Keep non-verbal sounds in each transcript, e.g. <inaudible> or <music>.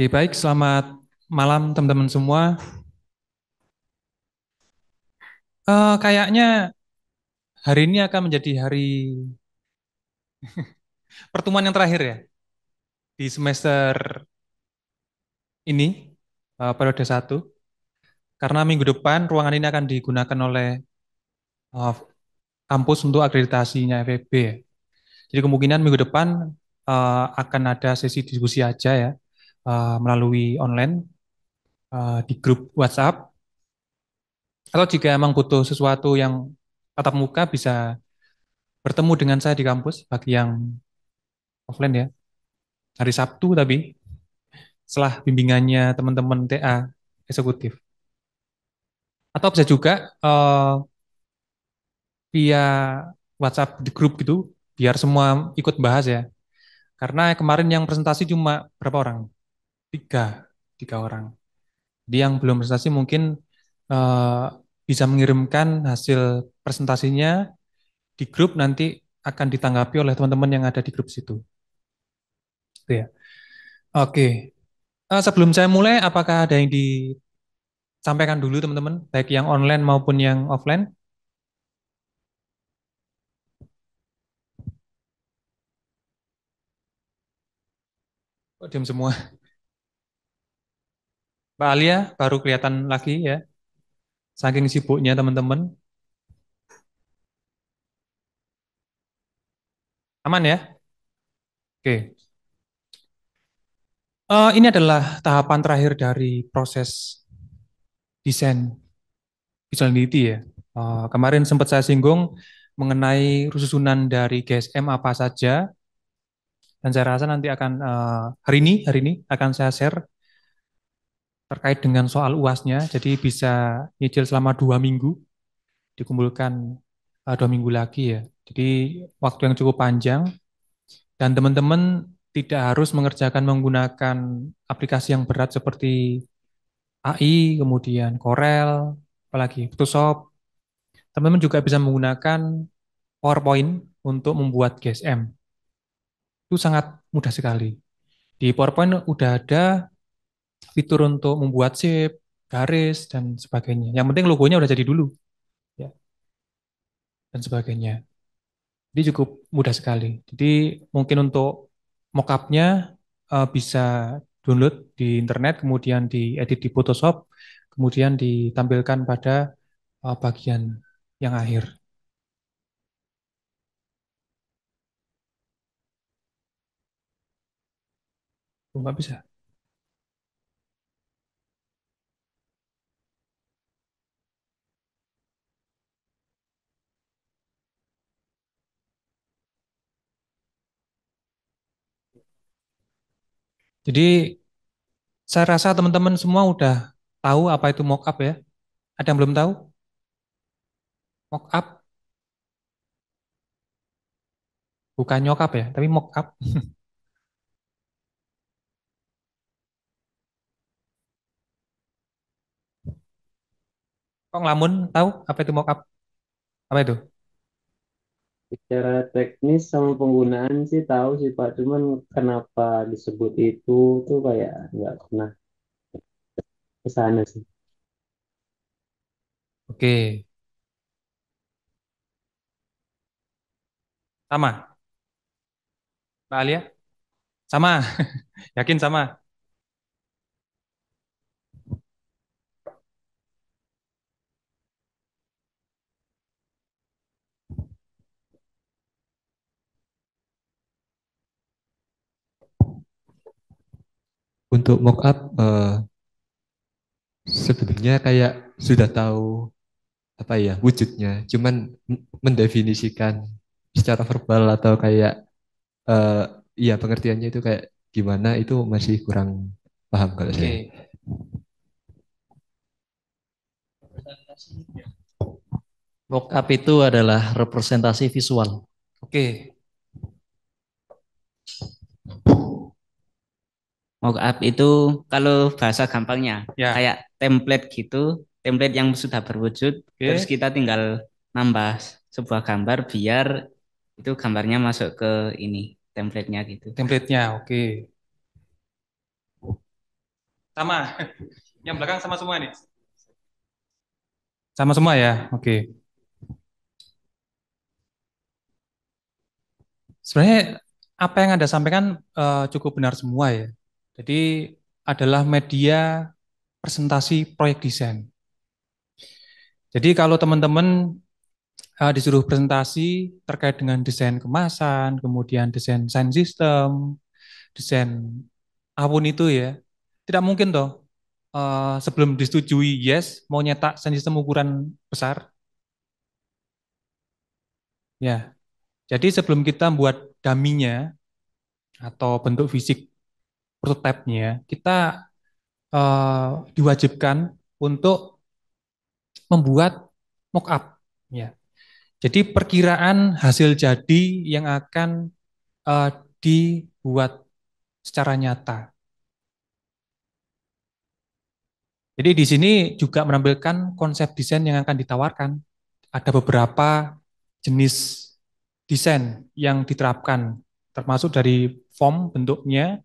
Oke, baik. Selamat malam teman-teman semua. Uh, kayaknya hari ini akan menjadi hari <laughs> pertemuan yang terakhir ya di semester ini uh, periode 1 karena minggu depan ruangan ini akan digunakan oleh uh, kampus untuk akreditasinya FEB. Jadi kemungkinan minggu depan uh, akan ada sesi diskusi aja ya Eh, melalui online uh, di grup WhatsApp. Atau jika emang butuh sesuatu yang tatap muka bisa bertemu dengan saya di kampus bagi yang offline ya. Hari Sabtu tapi setelah bimbingannya teman-teman TA eksekutif. Atau bisa juga uh, via WhatsApp di grup gitu biar semua ikut bahas ya. Karena kemarin yang presentasi cuma berapa orang? tiga tiga orang dia yang belum presentasi mungkin uh, bisa mengirimkan hasil presentasinya di grup nanti akan ditanggapi oleh teman-teman yang ada di grup situ itu ya oke uh, sebelum saya mulai apakah ada yang disampaikan dulu teman-teman baik yang online maupun yang offline Oh, diam semua? Pak Alia baru kelihatan lagi ya. Saking sibuknya teman-teman. Aman ya? Oke. Uh, ini adalah tahapan terakhir dari proses desain visuality ya. Uh, kemarin sempat saya singgung mengenai susunan dari GSM apa saja. Dan saya rasa nanti akan uh, hari ini hari ini akan saya share terkait dengan soal uasnya, jadi bisa nyicil selama dua minggu, dikumpulkan uh, dua minggu lagi ya. Jadi waktu yang cukup panjang, dan teman-teman tidak harus mengerjakan menggunakan aplikasi yang berat seperti AI, kemudian Corel, apalagi Photoshop. Teman-teman juga bisa menggunakan PowerPoint untuk membuat GSM. Itu sangat mudah sekali. Di PowerPoint udah ada fitur untuk membuat shape, garis, dan sebagainya. Yang penting logonya udah jadi dulu. Ya. Dan sebagainya. Jadi cukup mudah sekali. Jadi mungkin untuk mockupnya uh, bisa download di internet, kemudian diedit di Photoshop, kemudian ditampilkan pada uh, bagian yang akhir. Nggak bisa. Jadi saya rasa teman-teman semua udah tahu apa itu mock up ya. Ada yang belum tahu? Mock up bukan nyokap ya, tapi mock up. <laughs> Kok ngelamun tahu apa itu mock up? Apa itu? Secara teknis sama penggunaan sih tahu sih Pak, cuman kenapa disebut itu tuh kayak nggak pernah ke sana sih. Oke, sama. Mbak Alia? Sama. <laughs> Yakin sama? untuk mockup uh, eh, sebenarnya kayak sudah tahu apa ya wujudnya, cuman mendefinisikan secara verbal atau kayak uh, ya pengertiannya itu kayak gimana itu masih kurang paham kalau okay. saya. up itu adalah representasi visual. Oke. Okay up itu kalau bahasa gampangnya ya. kayak template gitu, template yang sudah berwujud okay. terus kita tinggal nambah sebuah gambar biar itu gambarnya masuk ke ini template gitu. template oke. Okay. Sama. <laughs> Yang belakang sama semua nih. Sama semua ya. Oke. Okay. Sebenarnya apa yang Anda sampaikan uh, cukup benar semua ya. Jadi adalah media presentasi proyek desain. Jadi kalau teman-teman eh, disuruh presentasi terkait dengan desain kemasan, kemudian desain sign system, desain apun itu ya, tidak mungkin toh eh, sebelum disetujui yes mau nyetak sign system ukuran besar. Ya, jadi sebelum kita buat daminya atau bentuk fisik prototipenya kita uh, diwajibkan untuk membuat mockup ya. Jadi perkiraan hasil jadi yang akan uh, dibuat secara nyata. Jadi di sini juga menampilkan konsep desain yang akan ditawarkan. Ada beberapa jenis desain yang diterapkan, termasuk dari form bentuknya,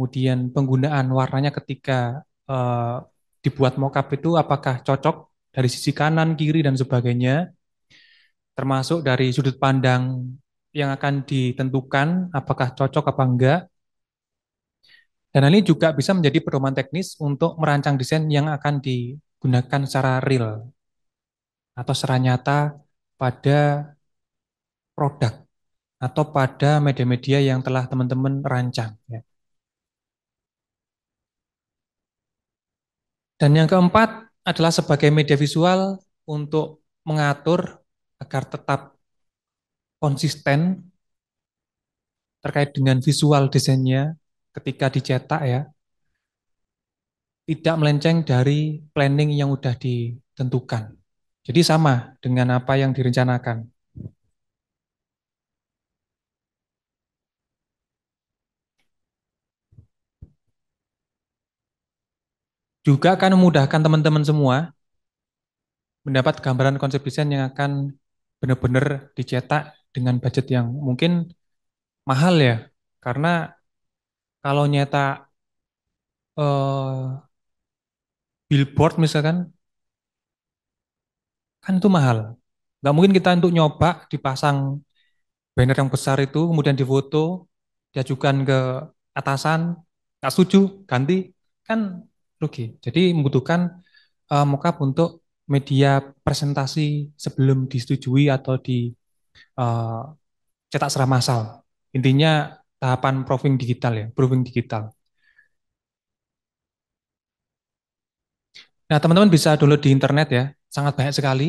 kemudian penggunaan warnanya ketika uh, dibuat mockup itu apakah cocok dari sisi kanan, kiri, dan sebagainya, termasuk dari sudut pandang yang akan ditentukan apakah cocok apa enggak. Dan ini juga bisa menjadi pedoman teknis untuk merancang desain yang akan digunakan secara real atau secara nyata pada produk atau pada media-media yang telah teman-teman rancang. Ya. Dan yang keempat adalah sebagai media visual untuk mengatur agar tetap konsisten terkait dengan visual desainnya ketika dicetak ya. Tidak melenceng dari planning yang sudah ditentukan. Jadi sama dengan apa yang direncanakan. juga akan memudahkan teman-teman semua mendapat gambaran konsep desain yang akan benar-benar dicetak dengan budget yang mungkin mahal ya. Karena kalau nyetak eh, billboard misalkan, kan itu mahal. Nggak mungkin kita untuk nyoba dipasang banner yang besar itu, kemudian difoto, diajukan ke atasan, nggak setuju, ganti. Kan rugi. Jadi membutuhkan uh, mockup untuk media presentasi sebelum disetujui atau di uh, cetak secara massal. Intinya tahapan proofing digital ya, proofing digital. Nah, teman-teman bisa download di internet ya. Sangat banyak sekali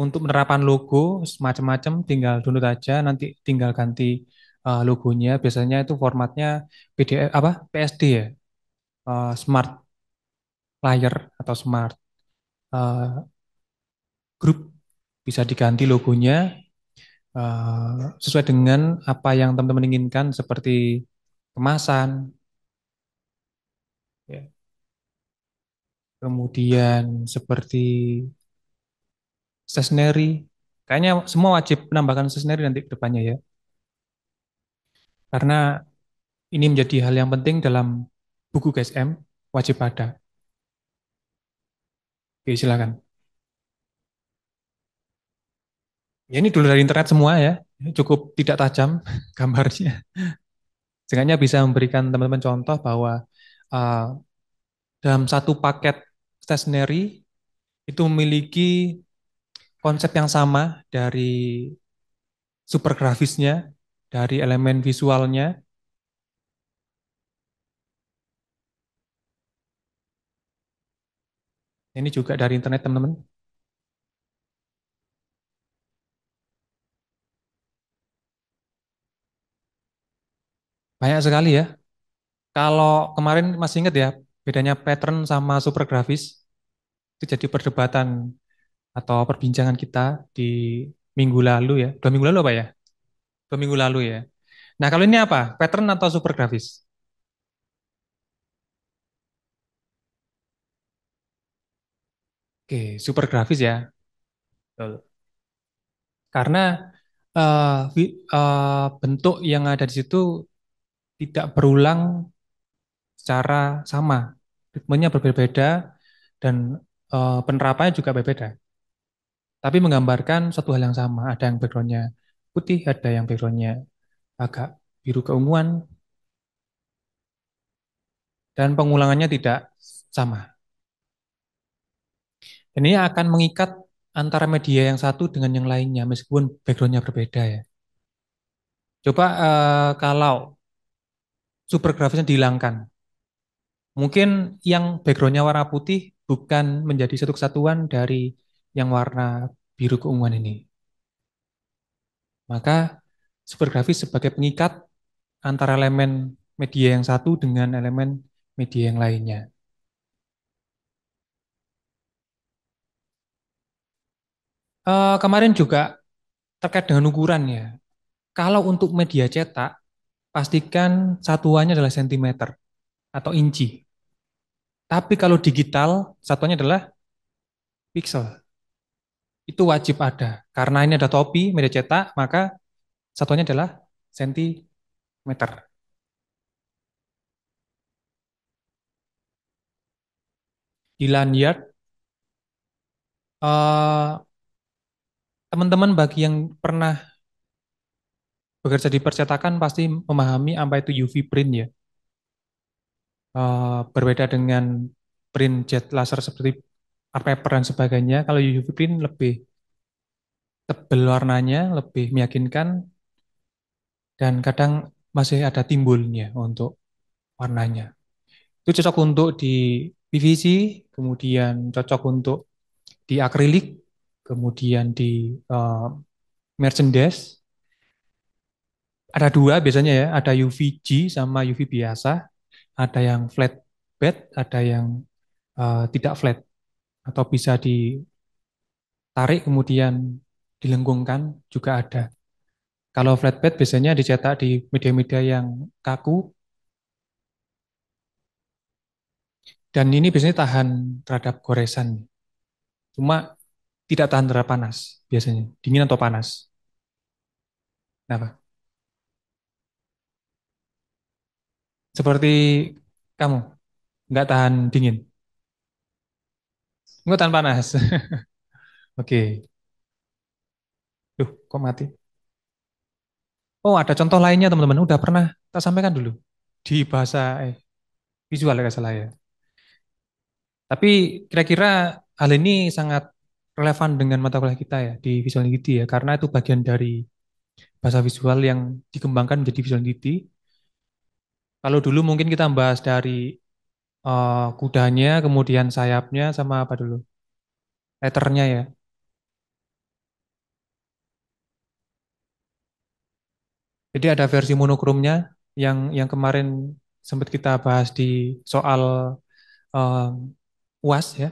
untuk penerapan logo semacam macam tinggal download aja nanti tinggal ganti uh, logonya biasanya itu formatnya PDF apa PSD ya uh, smart Layer atau smart. Uh, eh, group bisa diganti logonya uh, sesuai dengan apa yang teman-teman inginkan seperti kemasan, yeah. kemudian seperti stationery. Kayaknya semua wajib menambahkan stationery nanti ke depannya ya. Karena ini menjadi hal yang penting dalam buku GSM wajib ada. Oke, silakan. Ya ini dulu dari internet semua ya, cukup tidak tajam <laughs> gambarnya. Seenggaknya bisa memberikan teman-teman contoh bahwa uh, dalam satu paket stationery itu memiliki konsep yang sama dari super grafisnya, dari elemen visualnya, Ini juga dari internet teman-teman. Banyak sekali ya. Kalau kemarin masih ingat ya, bedanya pattern sama super grafis, itu jadi perdebatan atau perbincangan kita di minggu lalu ya. Dua minggu lalu apa ya? Dua minggu lalu ya. Nah kalau ini apa? Pattern atau super grafis? Oke, super grafis ya. Betul. Karena uh, uh, bentuk yang ada di situ tidak berulang secara sama. Ritmenya berbeda-beda dan uh, penerapannya juga berbeda. Tapi menggambarkan satu hal yang sama. Ada yang backgroundnya putih, ada yang backgroundnya agak biru keunguan. Dan pengulangannya tidak sama ini akan mengikat antara media yang satu dengan yang lainnya meskipun backgroundnya berbeda ya. Coba uh, kalau super grafisnya dihilangkan, mungkin yang backgroundnya warna putih bukan menjadi satu kesatuan dari yang warna biru keunguan ini. Maka super grafis sebagai pengikat antara elemen media yang satu dengan elemen media yang lainnya. Uh, kemarin juga terkait dengan ukuran ya. Kalau untuk media cetak, pastikan satuannya adalah sentimeter atau inci. Tapi kalau digital, satuannya adalah pixel. Itu wajib ada. Karena ini ada topi media cetak, maka satuannya adalah sentimeter. Di lanyard, uh, teman-teman bagi yang pernah bekerja di percetakan pasti memahami apa itu UV print ya. Uh, berbeda dengan print jet laser seperti paper dan sebagainya, kalau UV print lebih tebel warnanya, lebih meyakinkan, dan kadang masih ada timbulnya untuk warnanya. Itu cocok untuk di PVC, kemudian cocok untuk di akrilik, kemudian di uh, merchandise ada dua biasanya ya, ada UVG sama UV biasa, ada yang flat bed, ada yang uh, tidak flat atau bisa ditarik kemudian dilengkungkan juga ada. Kalau flat bed biasanya dicetak di media-media yang kaku dan ini biasanya tahan terhadap goresan. Cuma tidak tahan terhadap panas biasanya? Dingin atau panas? Kenapa? Seperti kamu, nggak tahan dingin. Nggak tahan panas. <laughs> Oke. okay. Duh, kok mati? Oh, ada contoh lainnya teman-teman. Udah pernah tak sampaikan dulu. Di bahasa eh, visual, ya salah ya. Tapi kira-kira hal ini sangat relevan dengan mata kuliah kita ya di visual identity ya karena itu bagian dari bahasa visual yang dikembangkan menjadi visual identity. Kalau dulu mungkin kita bahas dari uh, kudanya, kemudian sayapnya sama apa dulu? Letternya ya. Jadi ada versi monokromnya yang yang kemarin sempat kita bahas di soal um, UAS ya,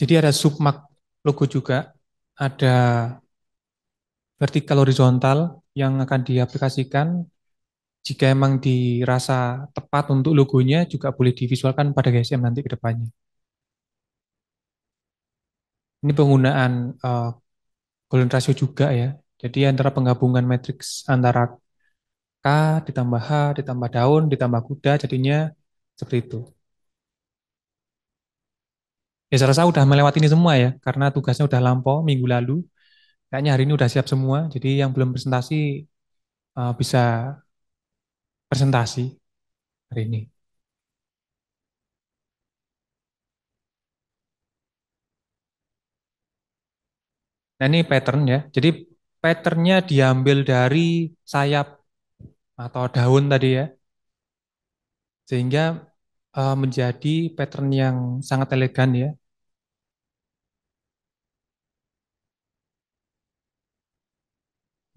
Jadi ada submak logo juga, ada vertikal horizontal yang akan diaplikasikan. Jika emang dirasa tepat untuk logonya, juga boleh divisualkan pada GSM nanti ke depannya. Ini penggunaan uh, golden ratio juga ya. Jadi antara penggabungan matriks antara K ditambah H ditambah daun ditambah kuda jadinya seperti itu ya saya rasa sudah melewati ini semua ya karena tugasnya sudah lampau minggu lalu kayaknya hari ini sudah siap semua jadi yang belum presentasi uh, bisa presentasi hari ini nah ini pattern ya jadi patternnya diambil dari sayap atau daun tadi ya sehingga eh, menjadi pattern yang sangat elegan ya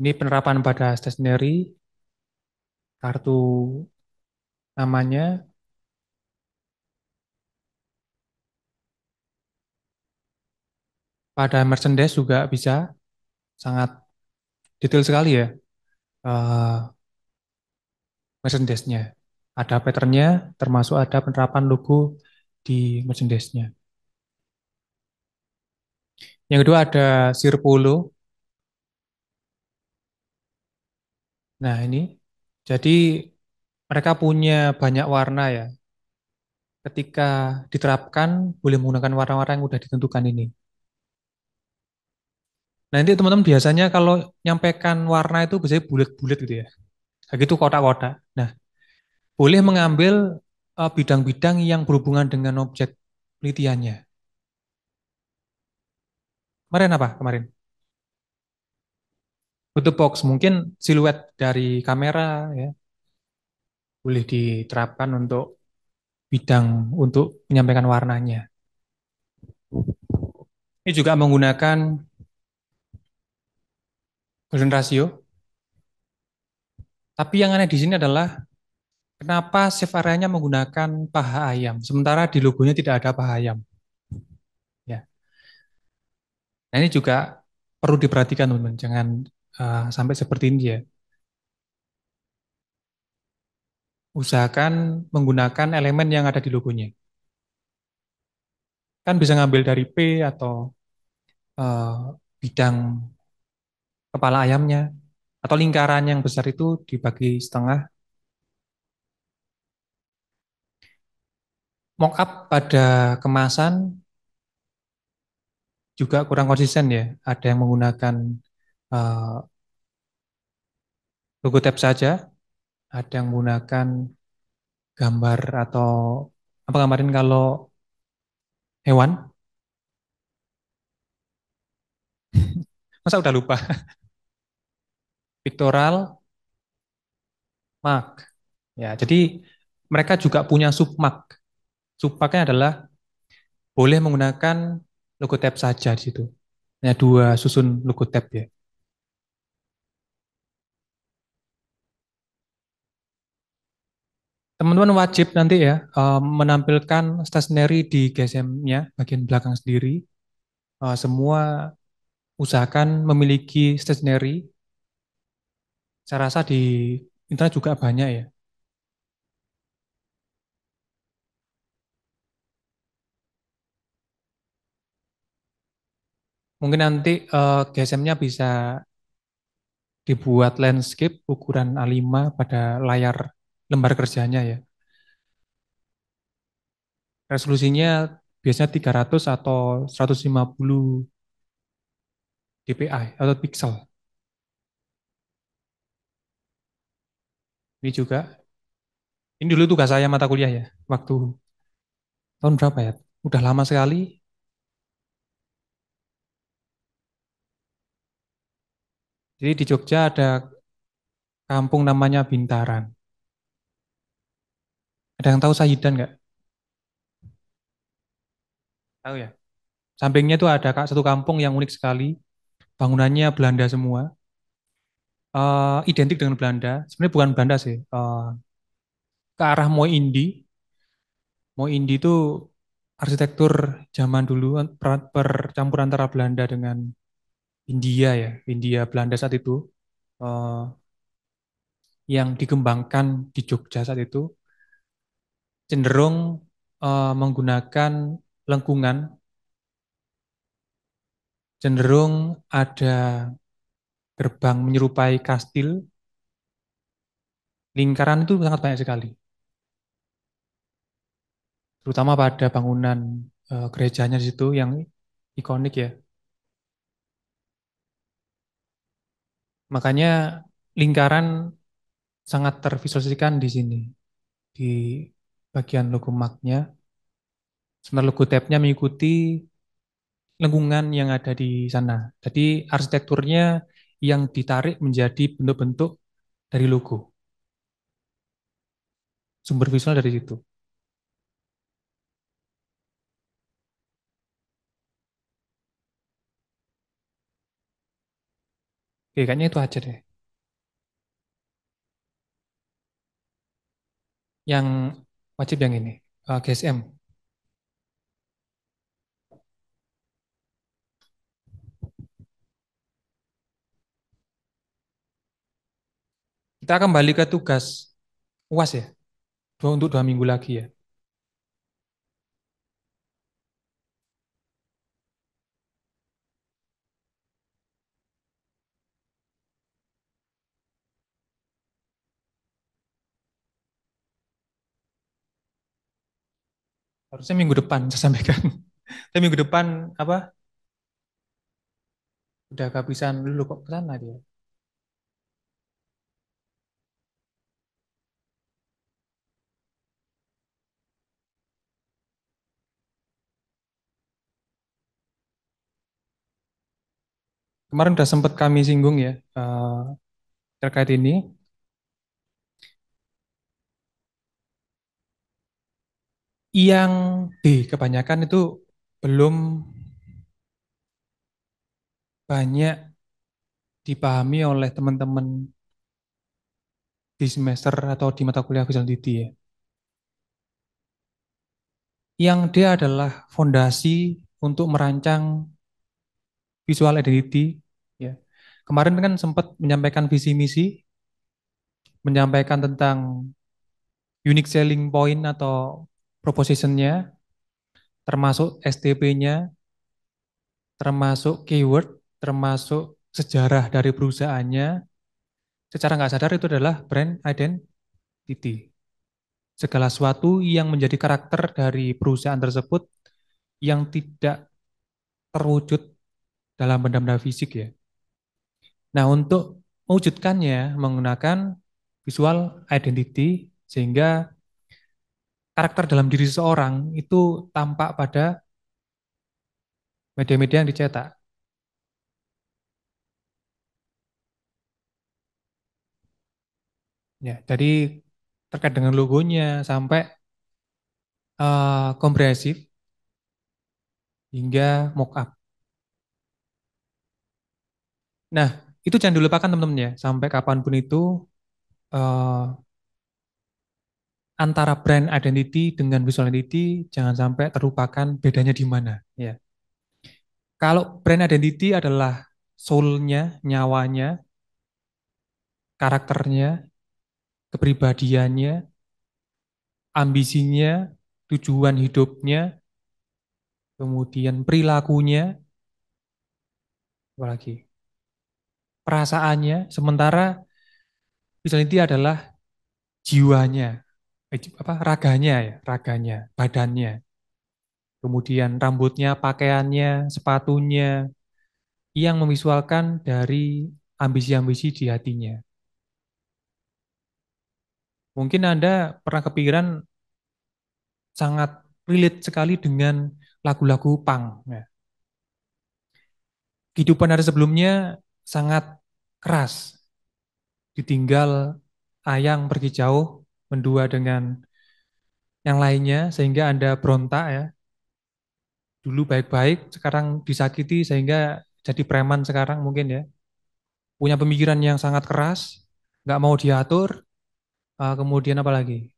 Ini penerapan pada stationery, kartu namanya, pada merchandise juga bisa sangat detail sekali ya uh, merchandise-nya. Ada patternnya, termasuk ada penerapan logo di merchandise-nya. Yang kedua ada Sirpolo. Nah, ini jadi mereka punya banyak warna ya. Ketika diterapkan, boleh menggunakan warna-warna yang sudah ditentukan ini. Nah, nanti teman-teman biasanya kalau nyampaikan warna itu biasanya bulat-bulat gitu ya. Begitu kotak-kotak. Nah, boleh mengambil eh, bidang-bidang yang berhubungan dengan objek penelitiannya. Kemarin apa? Kemarin? Untuk box mungkin siluet dari kamera ya boleh diterapkan untuk bidang untuk menyampaikan warnanya. Ini juga menggunakan golden ratio. Tapi yang aneh di sini adalah kenapa shift area menggunakan paha ayam, sementara di logonya tidak ada paha ayam. Ya. Nah, ini juga perlu diperhatikan teman-teman, jangan Eh, sampai seperti ini ya. Usahakan menggunakan elemen yang ada di logonya. Kan bisa ngambil dari P atau uh, bidang kepala ayamnya atau lingkaran yang besar itu dibagi setengah. Mockup pada kemasan juga kurang konsisten ya. Ada yang menggunakan logo eh, tab saja. Ada yang menggunakan gambar atau apa kemarin kalau hewan? <laughs> Masa udah lupa? <laughs> Pictorial mark. Ya, jadi mereka juga punya submark. Submarknya adalah boleh menggunakan logo tab saja di situ. Hanya dua susun logo tab ya. Teman-teman wajib nanti ya eh, menampilkan stationery di GSM-nya bagian belakang sendiri. Eh, semua usahakan memiliki stationery. Saya rasa di internet juga banyak ya. Mungkin nanti eh, GSM-nya bisa dibuat landscape ukuran A5 pada layar lembar kerjanya ya. Resolusinya biasanya 300 atau 150 DPI atau pixel. Ini juga. Ini dulu tugas saya mata kuliah ya, waktu tahun berapa ya? Udah lama sekali. Jadi di Jogja ada kampung namanya Bintaran. Ada yang tahu Sayidan nggak? Tahu ya? Sampingnya itu ada satu kampung yang unik sekali. Bangunannya Belanda semua. Uh, identik dengan Belanda. Sebenarnya bukan Belanda sih. Uh, ke arah Moy Indi. Moy Indi itu arsitektur zaman dulu per antara Belanda dengan India ya. India Belanda saat itu. Uh, yang dikembangkan di Jogja saat itu cenderung uh, menggunakan lengkungan, cenderung ada gerbang menyerupai kastil, lingkaran itu sangat banyak sekali. Terutama pada bangunan uh, gerejanya di situ yang ikonik ya. Makanya lingkaran sangat tervisualisasikan di sini di bagian logo logomaknya. Sebenarnya logotipnya mengikuti lengkungan yang ada di sana. Jadi arsitekturnya yang ditarik menjadi bentuk-bentuk dari logo. Sumber visual dari situ. Oke, kayaknya itu aja deh. Yang Wajib yang ini, uh, eh, GSM. Kita kembali ke tugas UAS ya, dua untuk dua minggu lagi ya. harusnya minggu depan saya sampaikan. <laughs> Tapi minggu depan apa? Udah kehabisan dulu kok ke sana dia. Kemarin udah sempat kami singgung ya eh, terkait ini yang di kebanyakan itu belum banyak dipahami oleh teman-teman di semester atau di mata kuliah visual Didi ya. Yang dia adalah fondasi untuk merancang visual identity ya. Kemarin kan sempat menyampaikan visi misi menyampaikan tentang unique selling point atau propositionnya, termasuk STP-nya, termasuk keyword, termasuk sejarah dari perusahaannya, secara nggak sadar itu adalah brand identity. Segala sesuatu yang menjadi karakter dari perusahaan tersebut yang tidak terwujud dalam benda-benda fisik ya. Nah untuk mewujudkannya menggunakan visual identity sehingga karakter dalam diri seseorang itu tampak pada media-media yang dicetak. Ya, jadi terkait dengan logonya sampai uh, eh, komprehensif hingga mock-up. Nah, itu jangan dilupakan teman-teman ya. Sampai kapanpun itu uh, antara brand identity dengan visual identity jangan sampai terlupakan bedanya di mana ya. Kalau brand identity adalah soul-nya, nyawanya, karakternya, kepribadiannya, ambisinya, tujuan hidupnya, kemudian perilakunya, apalagi perasaannya. Sementara visual identity adalah jiwanya, Eh, apa raganya ya, raganya, badannya. Kemudian rambutnya, pakaiannya, sepatunya yang memvisualkan dari ambisi-ambisi di hatinya. Mungkin Anda pernah kepikiran sangat relate sekali dengan lagu-lagu Pang ya. Nah, kehidupan hari sebelumnya sangat keras. Ditinggal ayang pergi jauh, mendua dengan yang lainnya sehingga Anda berontak ya. Dulu baik-baik, sekarang disakiti sehingga jadi preman sekarang mungkin ya. Punya pemikiran yang sangat keras, nggak mau diatur, eh, kemudian apa lagi?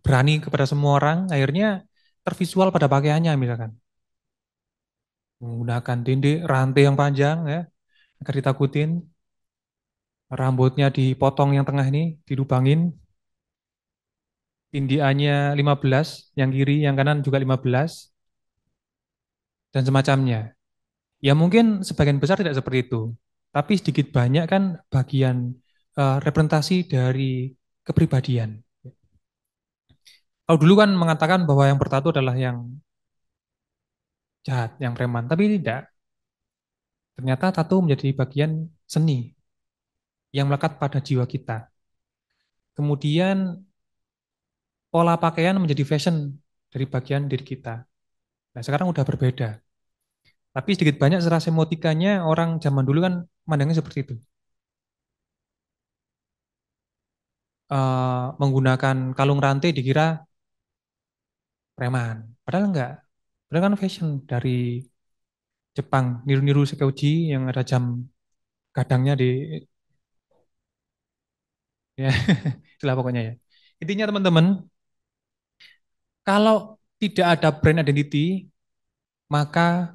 Berani kepada semua orang, akhirnya tervisual pada pakaiannya misalkan. Menggunakan dinding, rantai yang panjang ya, agar ditakutin. Rambutnya dipotong yang tengah ini, didubangin, Indianya 15, yang kiri, yang kanan juga 15, dan semacamnya. Ya mungkin sebagian besar tidak seperti itu, tapi sedikit banyak kan bagian uh, representasi dari kepribadian. Kalau dulu kan mengatakan bahwa yang bertato adalah yang jahat, yang preman, tapi tidak. Ternyata tato menjadi bagian seni yang melekat pada jiwa kita. Kemudian pola pakaian menjadi fashion dari bagian diri kita. Nah, sekarang udah berbeda. Tapi sedikit banyak secara semotikanya orang zaman dulu kan pandangnya seperti itu. Uh, menggunakan kalung rantai dikira preman. Padahal enggak. Padahal kan fashion dari Jepang, niru-niru Sekeuji yang ada jam gadangnya di ya, <laughs> itulah pokoknya ya. Intinya teman-teman, kalau tidak ada brand identity, maka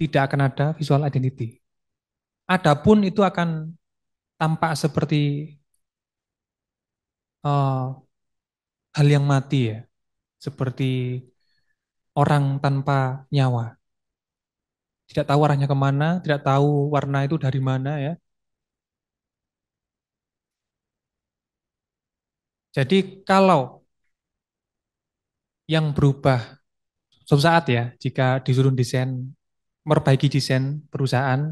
tidak akan ada visual identity. Adapun itu akan tampak seperti uh, hal yang mati ya, seperti orang tanpa nyawa. Tidak tahu arahnya kemana, tidak tahu warna itu dari mana ya. Jadi kalau yang berubah suatu saat ya, jika disuruh desain, memperbaiki desain perusahaan,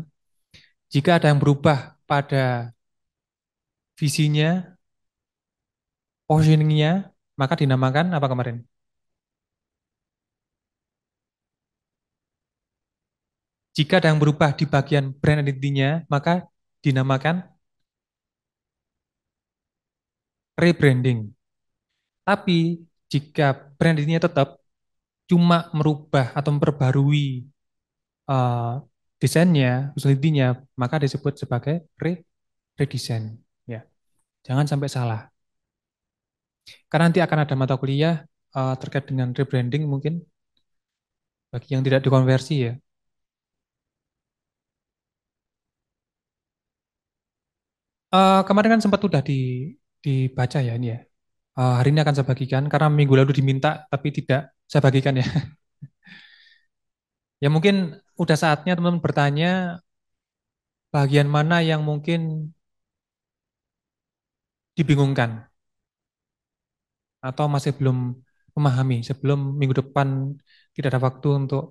jika ada yang berubah pada visinya, positioningnya, maka dinamakan apa kemarin? Jika ada yang berubah di bagian brand identity-nya, maka dinamakan rebranding. Tapi jika brand tetap cuma merubah atau memperbarui uh, desainnya, usulitinya, maka disebut sebagai re redesign. Ya. Jangan sampai salah. Karena nanti akan ada mata kuliah uh, terkait dengan rebranding mungkin bagi yang tidak dikonversi ya. Uh, kemarin kan sempat sudah dibaca ya ini ya uh, hari ini akan saya bagikan karena minggu lalu diminta tapi tidak saya bagikan ya. <laughs> ya mungkin udah saatnya teman-teman bertanya bagian mana yang mungkin dibingungkan atau masih belum memahami sebelum minggu depan tidak ada waktu untuk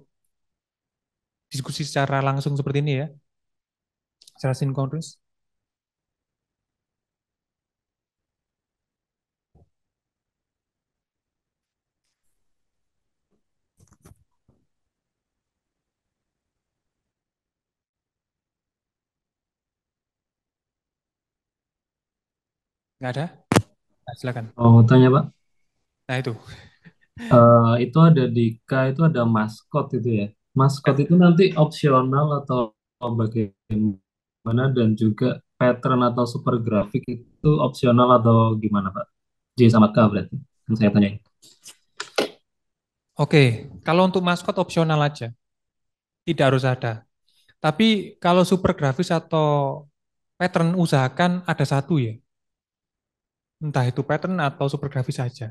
diskusi secara langsung seperti ini ya secara sinkronis Nggak ada? Nah, silakan. Oh, mau tanya, Pak. Nah, itu. Uh, itu ada di K, itu ada maskot itu ya. Maskot itu nanti opsional atau bagaimana dan juga pattern atau super grafik itu opsional atau gimana, Pak? J sama K berarti. Yang saya tanya. Oke, kalau untuk maskot opsional aja. Tidak harus ada. Tapi kalau super grafis atau pattern usahakan ada satu ya. Entah itu pattern atau super grafis saja.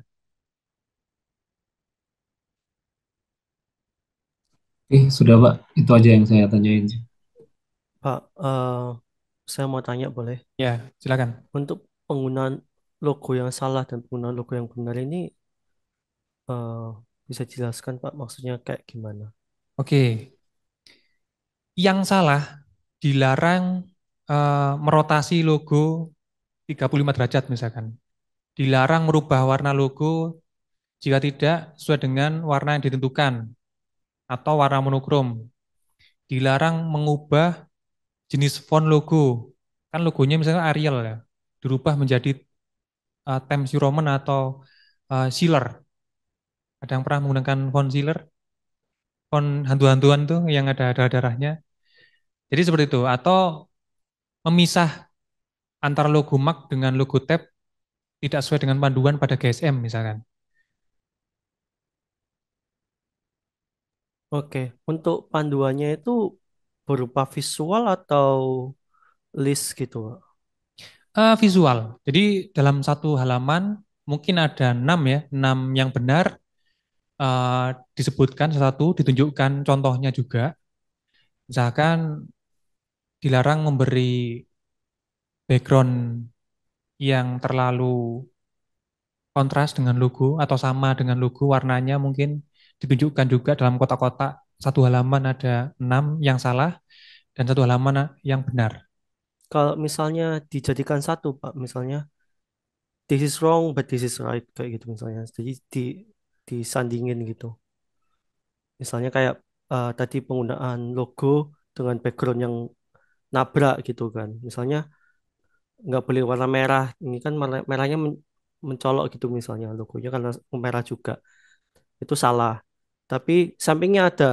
Eh, sudah Pak. Itu aja yang saya tanyain. Pak, uh, saya mau tanya boleh? Ya, silakan. Untuk penggunaan logo yang salah dan penggunaan logo yang benar ini uh, bisa jelaskan Pak maksudnya kayak gimana? Oke. Yang salah dilarang uh, merotasi logo 35 derajat misalkan. Dilarang merubah warna logo jika tidak sesuai dengan warna yang ditentukan atau warna monokrom. Dilarang mengubah jenis font logo. Kan logonya misalnya Arial ya, dirubah menjadi uh, Times New Roman atau uh, Sealer. Ada yang pernah menggunakan font Sealer? Font hantu-hantuan tuh yang ada darah-darahnya. Jadi seperti itu. Atau memisah antara logo Mac dengan logo Tab tidak sesuai dengan panduan pada GSM misalkan. Oke, untuk panduannya itu berupa visual atau list gitu, Uh, visual. Jadi dalam satu halaman mungkin ada enam ya, enam yang benar uh, disebutkan satu, ditunjukkan contohnya juga. Misalkan dilarang memberi background yang terlalu kontras dengan logo atau sama dengan logo warnanya mungkin ditunjukkan juga dalam kotak-kotak satu halaman ada enam yang salah dan satu halaman yang benar. Kalau misalnya dijadikan satu, Pak, misalnya this is wrong but this is right kayak gitu misalnya. Jadi di disandingin gitu. Misalnya kayak uh, tadi penggunaan logo dengan background yang nabrak gitu kan. Misalnya nggak boleh warna merah ini kan merahnya mencolok gitu misalnya logonya karena merah juga itu salah tapi sampingnya ada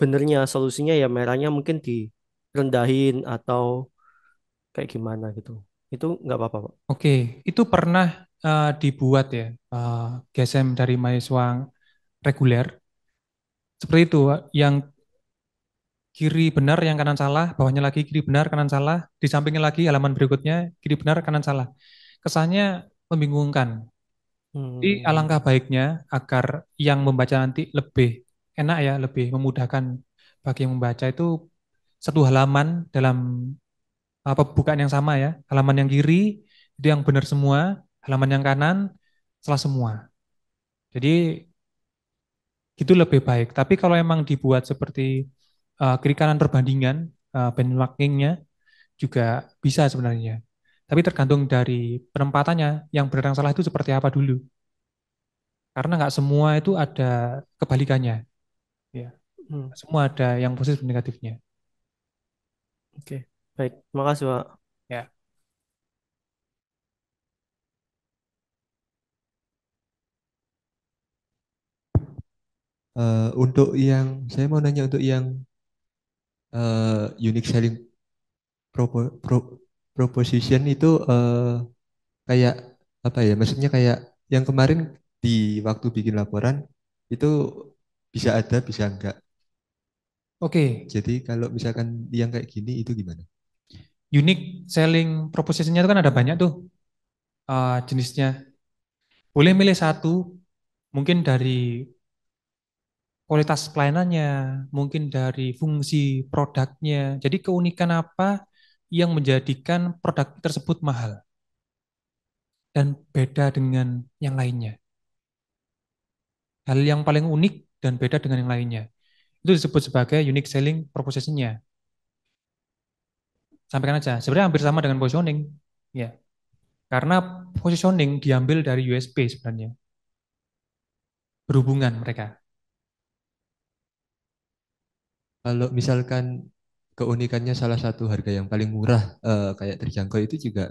benernya solusinya ya merahnya mungkin direndahin atau kayak gimana gitu itu nggak apa-apa pak oke itu pernah uh, dibuat ya uh, GSM dari mahasiswa reguler seperti itu yang kiri benar yang kanan salah, bawahnya lagi kiri benar kanan salah, di sampingnya lagi halaman berikutnya kiri benar kanan salah. Kesannya membingungkan. Hmm. alangkah baiknya agar yang membaca nanti lebih enak ya, lebih memudahkan bagi yang membaca itu satu halaman dalam apa ah, bukaan yang sama ya, halaman yang kiri itu yang benar semua, halaman yang kanan salah semua. Jadi itu lebih baik. Tapi kalau emang dibuat seperti uh, kiri kanan perbandingan uh, benchmarkingnya juga bisa sebenarnya. Tapi tergantung dari penempatannya yang benar yang salah itu seperti apa dulu. Karena nggak semua itu ada kebalikannya. Ya. Hmm. Semua ada yang positif dan negatifnya. Oke, baik. Terima kasih, Pak. Ya. Uh, untuk yang saya mau nanya untuk yang uh, unique selling propo, pro, proposition itu uh, kayak apa ya? Maksudnya kayak yang kemarin di waktu bikin laporan itu bisa ada, bisa enggak. Oke. Okay. Jadi kalau misalkan yang kayak gini itu gimana? Unique selling propositionnya itu kan ada banyak tuh uh, jenisnya. Boleh milih satu, mungkin dari kualitas pelayanannya, mungkin dari fungsi produknya. Jadi keunikan apa yang menjadikan produk tersebut mahal dan beda dengan yang lainnya. Hal yang paling unik dan beda dengan yang lainnya. Itu disebut sebagai unique selling proposition-nya. Sampaikan aja, sebenarnya hampir sama dengan positioning. ya Karena positioning diambil dari USP sebenarnya. Berhubungan mereka kalau misalkan keunikannya salah satu harga yang paling murah uh, kayak terjangkau itu juga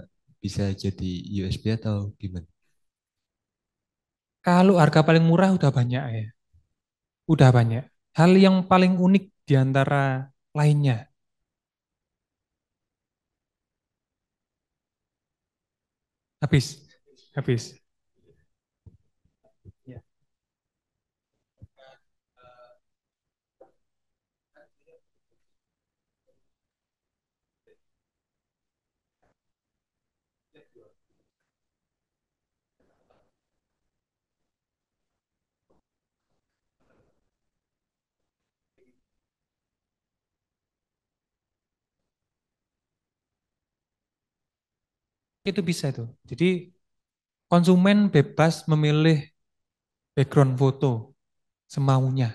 bisa jadi USB atau gimana? Kalau harga paling murah udah banyak ya. Udah banyak. Hal yang paling unik di antara lainnya. Habis. Habis. Itu bisa itu. Jadi konsumen bebas memilih background foto semaunya.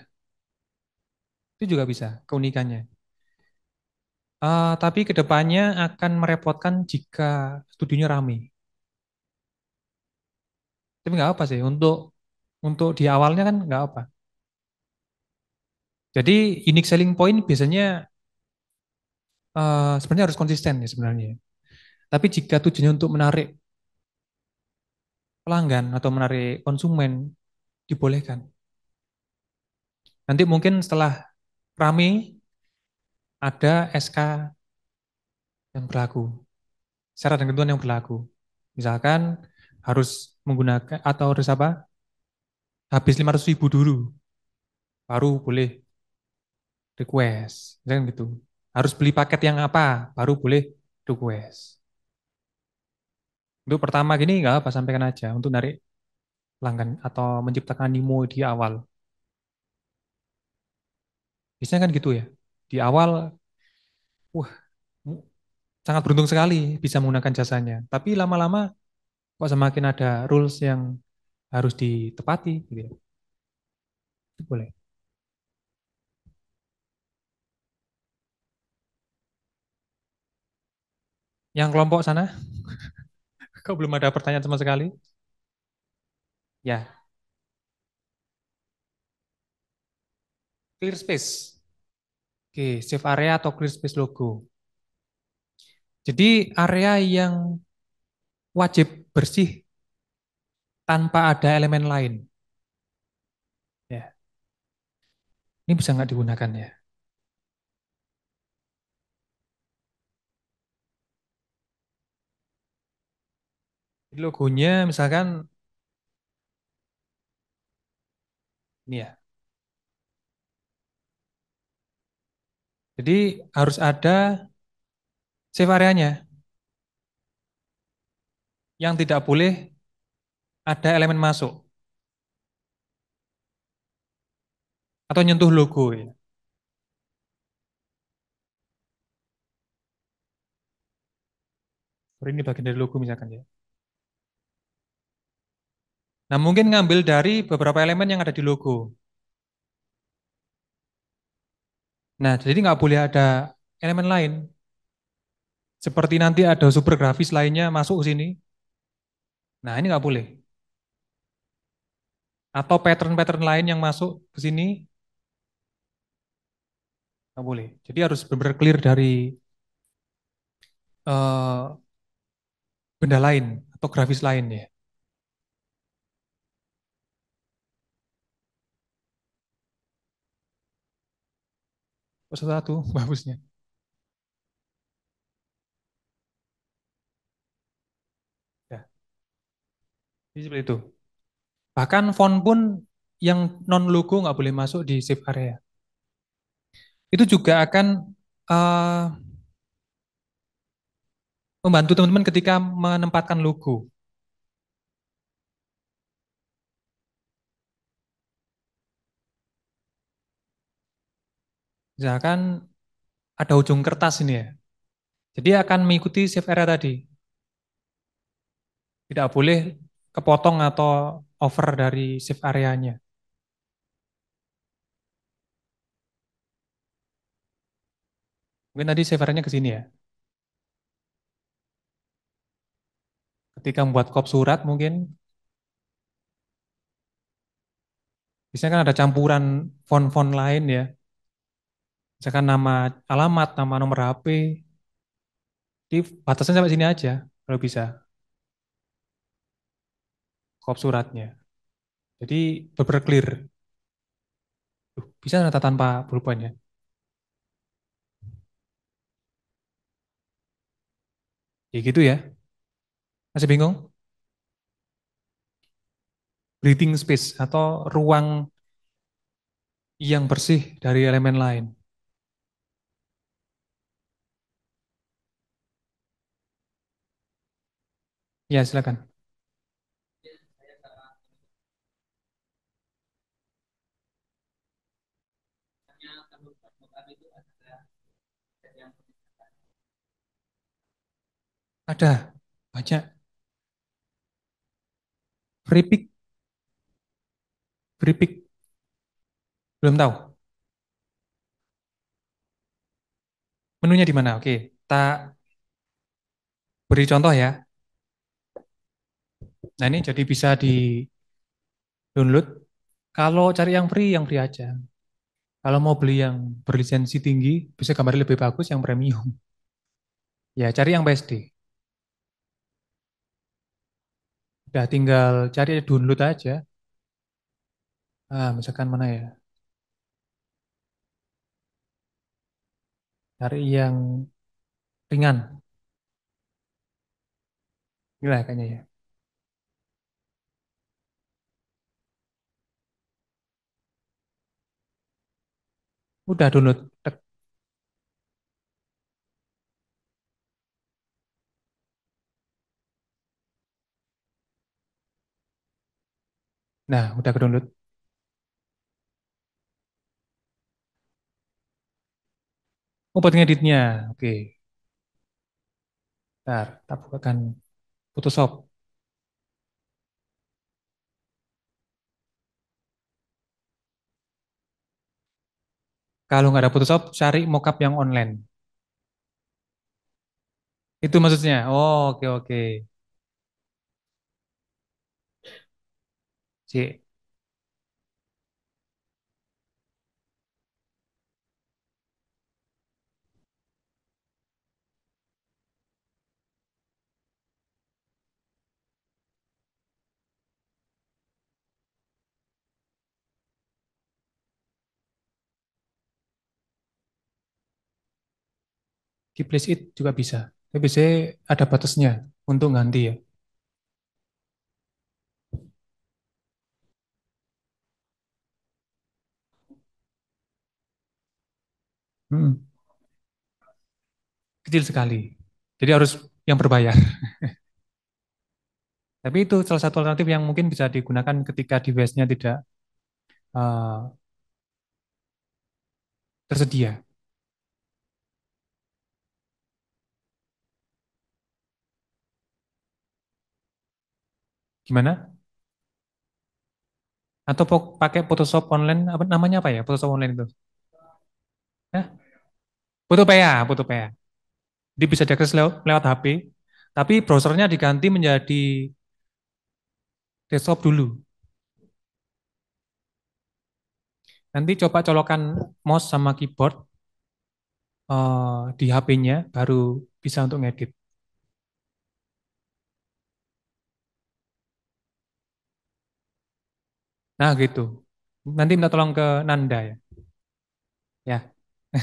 Itu juga bisa keunikannya. Uh, tapi kedepannya akan merepotkan jika studinya rame. Tapi nggak apa sih untuk untuk di awalnya kan nggak apa. Jadi unique selling point biasanya uh, sebenarnya harus konsisten ya sebenarnya. Tapi jika tujuannya untuk menarik pelanggan atau menarik konsumen, dibolehkan. Nanti mungkin setelah rame, ada SK yang berlaku, syarat dan ketentuan yang berlaku. Misalkan harus menggunakan atau harus apa? Habis 500 ribu dulu, baru boleh request, misalkan gitu. Harus beli paket yang apa, baru boleh request. Untuk pertama gini nggak apa, sampaikan aja untuk narik pelanggan atau menciptakan animo di awal. Biasanya kan gitu ya. Di awal, wah, sangat beruntung sekali bisa menggunakan jasanya. Tapi lama-lama kok semakin ada rules yang harus ditepati gitu ya. Itu boleh. Yang kelompok sana? Kau belum ada pertanyaan sama sekali? Ya. Clear space. Oke, save area atau clear space logo. Jadi area yang wajib bersih tanpa ada elemen lain. Ya. Ini bisa nggak digunakan ya? logonya misalkan ini ya. Jadi harus ada save areanya. Yang tidak boleh ada elemen masuk. Atau nyentuh logo ya. ini bagian dari logo misalkan ya. Nah, mungkin ngambil dari beberapa elemen yang ada di logo. Nah, jadi nggak boleh ada elemen lain. Seperti nanti ada super grafis lainnya masuk ke sini. Nah, ini nggak boleh. Atau pattern-pattern lain yang masuk ke sini. Nggak boleh. Jadi harus benar-benar clear dari uh, benda lain atau grafis lain ya. satu-satu <laughs> bagusnya. Ya. Jadi seperti itu. Bahkan font pun yang non logo nggak boleh masuk di save area. Itu juga akan uh, membantu teman-teman ketika menempatkan logo. Misalkan ada ujung kertas ini ya. Jadi akan mengikuti shift area tadi. Tidak boleh kepotong atau over dari shift areanya. Mungkin tadi area-nya ke sini ya. Ketika membuat kop surat mungkin biasanya kan ada campuran font-font lain ya misalkan nama alamat, nama nomor HP, di batasan sampai sini aja kalau bisa. Kop suratnya. Jadi benar clear. Duh, bisa ternyata tanpa berubah ya. Ya gitu ya. Masih bingung? Breathing space atau ruang yang bersih dari elemen lain. Ya, silakan. Ada banyak keripik, keripik belum tahu. Menunya di mana? Oke, tak beri contoh ya. Nah ini jadi bisa di download. Kalau cari yang free, yang free aja. Kalau mau beli yang berlisensi tinggi, bisa gambar lebih bagus yang premium. Ya cari yang PSD. Udah tinggal cari download aja. Ah, misalkan mana ya? Cari yang ringan. Gila kayaknya ya. Udah download. Tek. Nah, udah ke download. Oh, buat ngeditnya. Oke. Bentar, tak bukakan Photoshop. Kalau nggak ada Photoshop, cari mockup yang online. Itu maksudnya. Oh, oke oke. Cik. di place it juga bisa. Tapi saya ada batasnya untuk ganti ya. Hmm, kecil sekali. Jadi harus yang berbayar. <laughs> Tapi itu salah satu alternatif yang mungkin bisa digunakan ketika device-nya tidak uh, tersedia. Gimana? Atau po pakai Photoshop online, apa namanya apa ya Photoshop online itu? Nah, Foto Photopea. Dia bisa diakses lew lewat HP, tapi browsernya diganti menjadi desktop dulu. Nanti coba colokan mouse sama keyboard uh, di HP-nya, baru bisa untuk ngedit. Nah gitu. Nanti minta tolong ke Nanda ya. Ya. <laughs>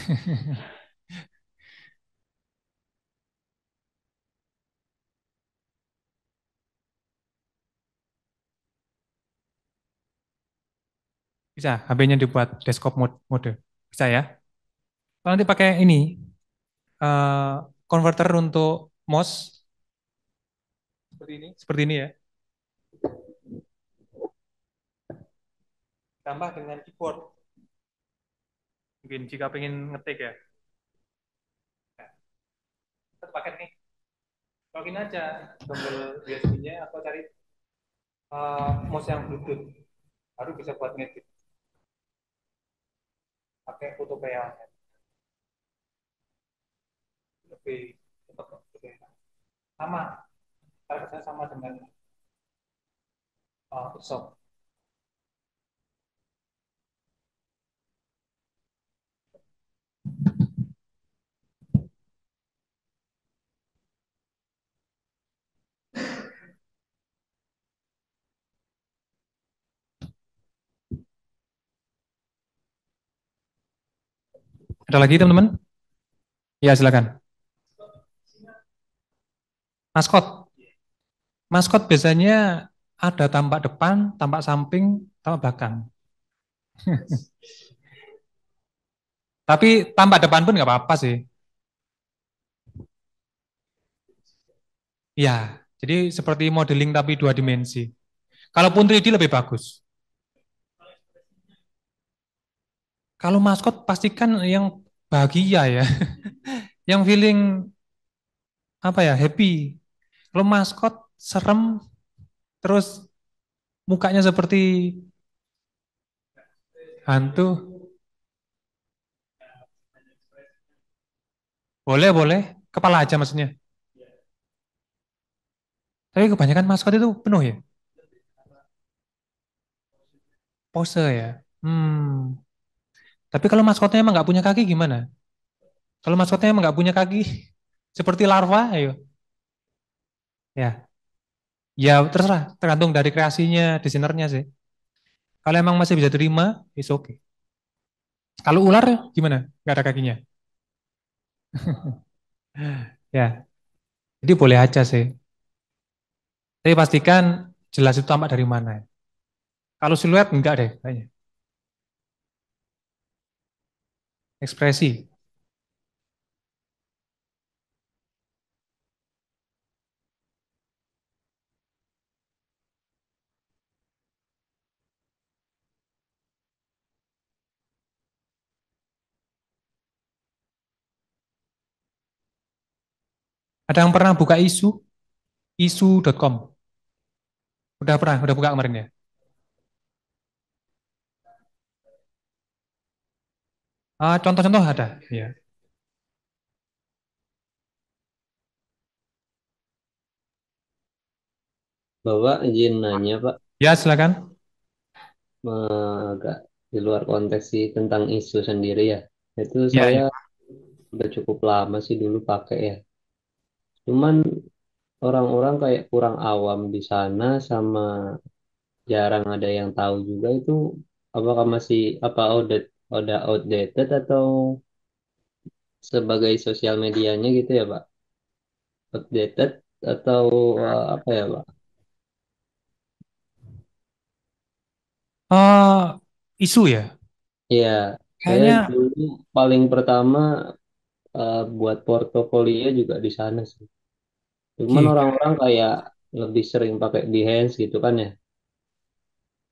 Bisa, HP-nya dibuat desktop mode, Bisa ya. Kalau nanti pakai ini, uh, converter untuk MOS, seperti ini, seperti ini ya. Tambah dengan keyboard. Mungkin jika pengen ngetik ya. Nah, ya. kita pakai nih. Login aja tombol USB-nya atau cari uh, mouse yang Bluetooth. Baru bisa buat ngetik. Pakai Utopia. Lebih cepat, lebih Sama. Cara sama dengan uh, Ada lagi teman-teman? Ya, silakan. Maskot. Maskot biasanya ada tampak depan, tampak samping, tampak belakang. <laughs> Tapi tampak depan pun nggak apa-apa sih. Ya, jadi seperti modeling tapi dua dimensi. Kalaupun 3D lebih bagus. Kalau maskot pastikan yang bahagia ya, <laughs> yang feeling apa ya happy. Kalau maskot serem, terus mukanya seperti hantu. Boleh, boleh. Kepala aja maksudnya. Tapi kebanyakan maskot itu penuh ya? Pose ya? Hmm. Tapi kalau maskotnya emang nggak punya kaki gimana? Kalau maskotnya emang nggak punya kaki, <laughs> seperti larva, ayo. Ya, ya terserah, tergantung dari kreasinya, desainernya sih. Kalau emang masih bisa terima, is okay. Kalau ular gimana? Gak ada kakinya. <laughs> ya, jadi boleh aja sih. Tapi pastikan jelas itu tampak dari mana. Kalau siluet enggak deh kayaknya. ekspresi. Ada yang pernah buka isu? isu.com. Udah pernah, udah buka kemarin ya? Uh, contoh-contoh ada, ya. Bapak izin nanya, Pak. Ya, silakan. agak di luar konteks sih tentang isu sendiri ya. Itu ya, saya ya. udah cukup lama sih dulu pakai ya. Cuman orang-orang kayak kurang awam di sana sama jarang ada yang tahu juga itu apakah masih apa audit? Oh, udah outdated atau sebagai sosial medianya gitu ya Pak? Outdated atau uh, apa ya Pak? Ah, isu ya? Iya, saya dulu paling pertama uh, buat portofolio juga di sana sih. Cuman iya. orang-orang kayak lebih sering pakai Behance gitu kan ya.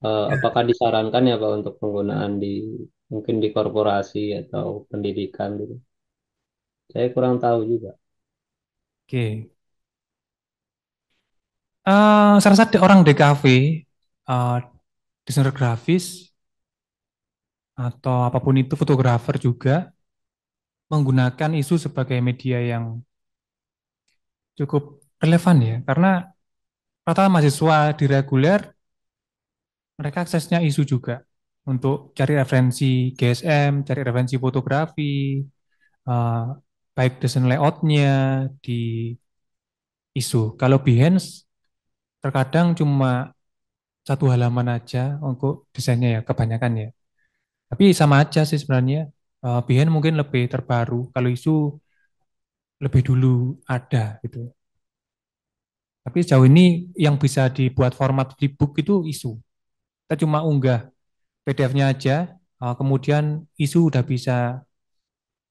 Uh, apakah disarankan ya Pak untuk penggunaan di mungkin di korporasi atau pendidikan gitu. Saya kurang tahu juga. Oke. Uh, eh, saya rasa orang DKV, uh, eh, desainer grafis, atau apapun itu fotografer juga, menggunakan isu sebagai media yang cukup relevan ya. Karena rata mahasiswa di reguler, mereka aksesnya isu juga untuk cari referensi GSM, cari referensi fotografi, uh, baik desain layoutnya di ISO. Kalau Behance terkadang cuma satu halaman aja untuk desainnya ya kebanyakan ya. Tapi sama aja sih sebenarnya. Uh, Behance mungkin lebih terbaru. Kalau ISO lebih dulu ada gitu. Tapi sejauh ini yang bisa dibuat format flipbook itu isu. Kita cuma unggah PDF-nya aja, eh, kemudian isu udah bisa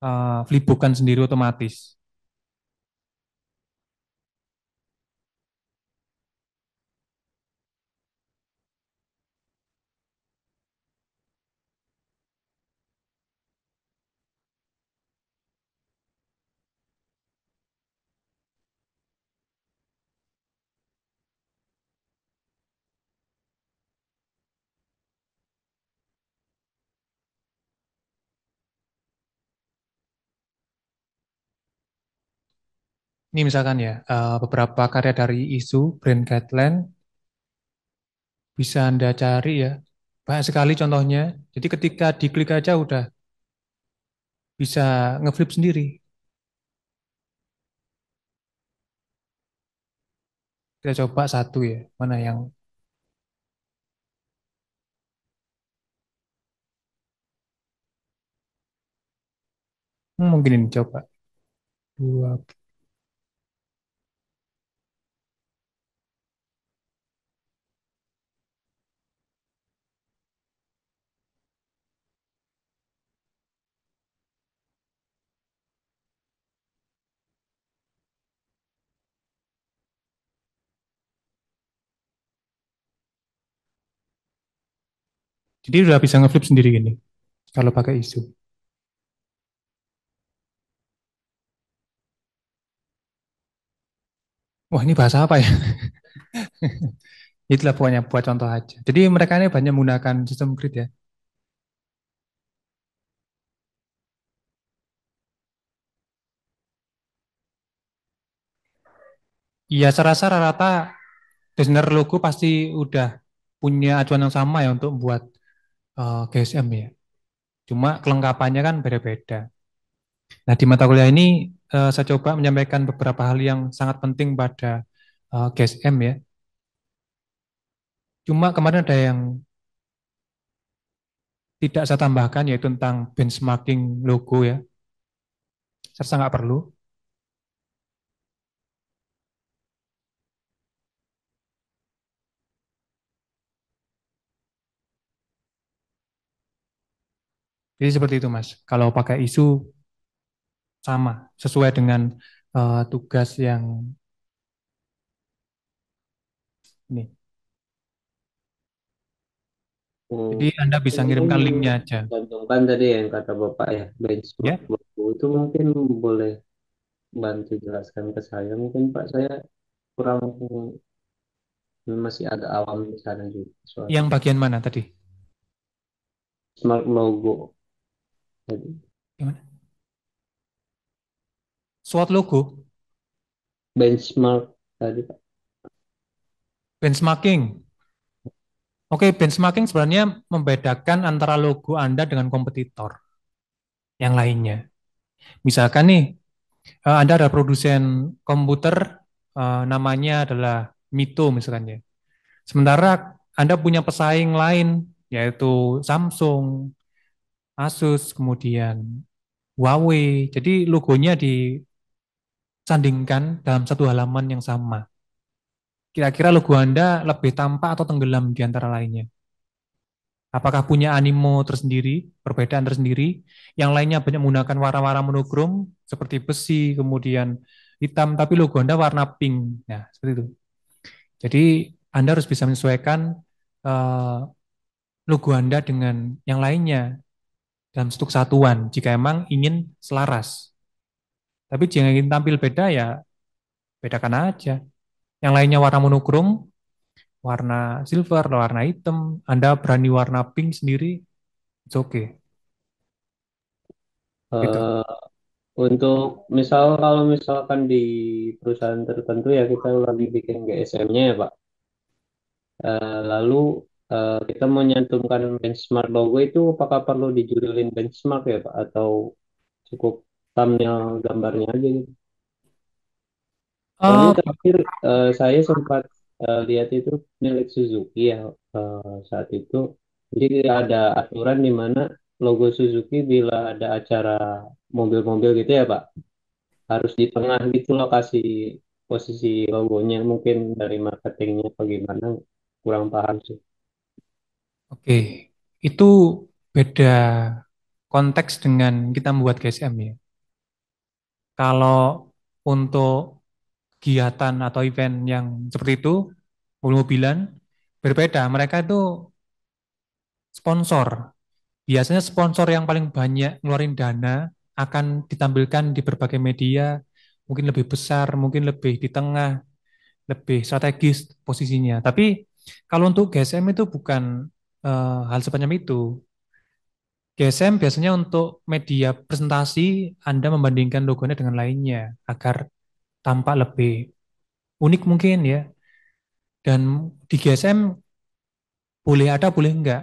eh, flipbook kan sendiri otomatis. ini misalkan ya eh, beberapa karya dari isu brand guideline bisa anda cari ya banyak sekali contohnya jadi ketika diklik aja udah bisa ngeflip sendiri kita coba satu ya mana yang hmm, mungkin ini coba dua Jadi udah bisa ngeflip sendiri gini kalau pakai isu. Wah ini bahasa apa ya? <laughs> Itulah pokoknya buat contoh aja. Jadi mereka ini banyak menggunakan sistem grid ya. Iya, saya rasa rata-rata desainer logo pasti udah punya acuan yang sama ya untuk buat Eh, GSM ya. Cuma kelengkapannya kan beda-beda. Nah, di mata kuliah ini uh, saya coba menyampaikan beberapa hal yang sangat penting pada uh, eh, GSM ya. Cuma kemarin ada yang tidak saya tambahkan yaitu tentang benchmarking logo ya. Saya nggak perlu. Jadi seperti itu Mas. Kalau pakai isu sama sesuai dengan uh, tugas yang ini. Hmm. Jadi Anda bisa ngirimkan linknya aja. Gantungkan tadi yang kata Bapak ya, benchmark yeah. buku itu mungkin boleh bantu jelaskan ke saya. Mungkin Pak saya kurang masih agak awam di sana juga. Soalnya. Yang bagian mana tadi? Smart logo. Gimana? SWOT logo? Benchmark tadi Pak. Benchmarking. Oke, benchmarking sebenarnya membedakan antara logo Anda dengan kompetitor yang lainnya. Misalkan nih, eh, Anda ada produsen komputer, eh, namanya adalah Mito misalnya. Sementara Anda punya pesaing lain, yaitu Samsung, Asus, kemudian Huawei. Jadi logonya disandingkan dalam satu halaman yang sama. Kira-kira logo Anda lebih tampak atau tenggelam di antara lainnya? Apakah punya animo tersendiri, perbedaan tersendiri? Yang lainnya banyak menggunakan warna-warna monokrom seperti besi, kemudian hitam, tapi logo Anda warna pink. Nah, seperti itu. Jadi Anda harus bisa menyesuaikan uh, logo Anda dengan yang lainnya dan untuk satuan jika emang ingin selaras. Tapi jika ingin tampil beda ya bedakan aja. Yang lainnya warna monokrom, warna silver, warna hitam, Anda berani warna pink sendiri, it's okay. Uh, gitu. Eh, untuk misal kalau misalkan di perusahaan tertentu ya kita lebih bikin GSM-nya ya Pak. Uh, lalu uh, kita nyantumkan benchmark logo itu apakah perlu dijudulin benchmark ya Pak atau cukup thumbnail gambarnya aja gitu? Oh, terakhir uh, saya sempat uh, lihat itu milik Suzuki ya uh, saat itu. Jadi ada aturan di mana logo Suzuki bila ada acara mobil-mobil gitu ya Pak, harus di tengah gitu lokasi posisi logonya mungkin dari marketingnya bagaimana kurang paham sih. Oke, itu beda konteks dengan kita membuat GSM ya. Kalau untuk kegiatan atau event yang seperti itu, mobil-mobilan, berbeda. Mereka itu sponsor. Biasanya sponsor yang paling banyak ngeluarin dana akan ditampilkan di berbagai media, mungkin lebih besar, mungkin lebih di tengah, lebih strategis posisinya. Tapi kalau untuk GSM itu bukan Eh, hal sepanjang itu. GSM biasanya untuk media presentasi Anda membandingkan logonya dengan lainnya agar tampak lebih unik mungkin ya. Dan di GSM boleh ada boleh enggak.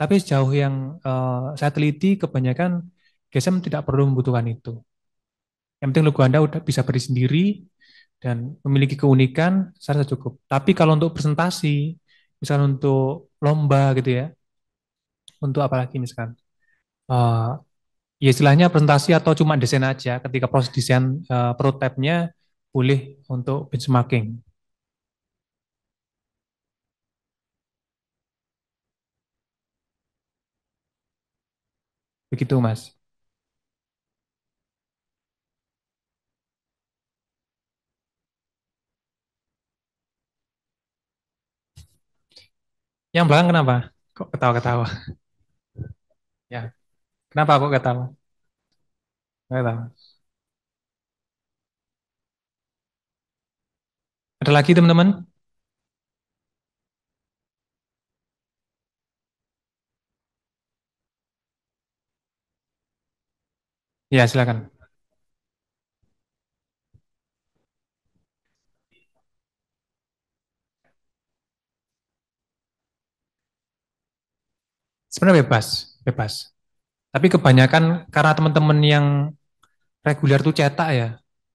Tapi sejauh yang uh, saya teliti kebanyakan GSM tidak perlu membutuhkan itu. Yang penting logo Anda udah bisa beri sendiri dan memiliki keunikan secara cukup. Tapi kalau untuk presentasi misal untuk lomba gitu ya untuk apalagi misalkan uh, ya istilahnya presentasi atau cuma desain aja ketika proses desain uh, prototipe boleh untuk benchmarking begitu mas Yang belakang kenapa? Kok ketawa-ketawa? ya. Kenapa kok ketawa? Ketawa. Ada lagi teman-teman? Ya, silakan. Sebenarnya bebas, bebas. Tapi kebanyakan karena teman-teman yang reguler tuh cetak ya.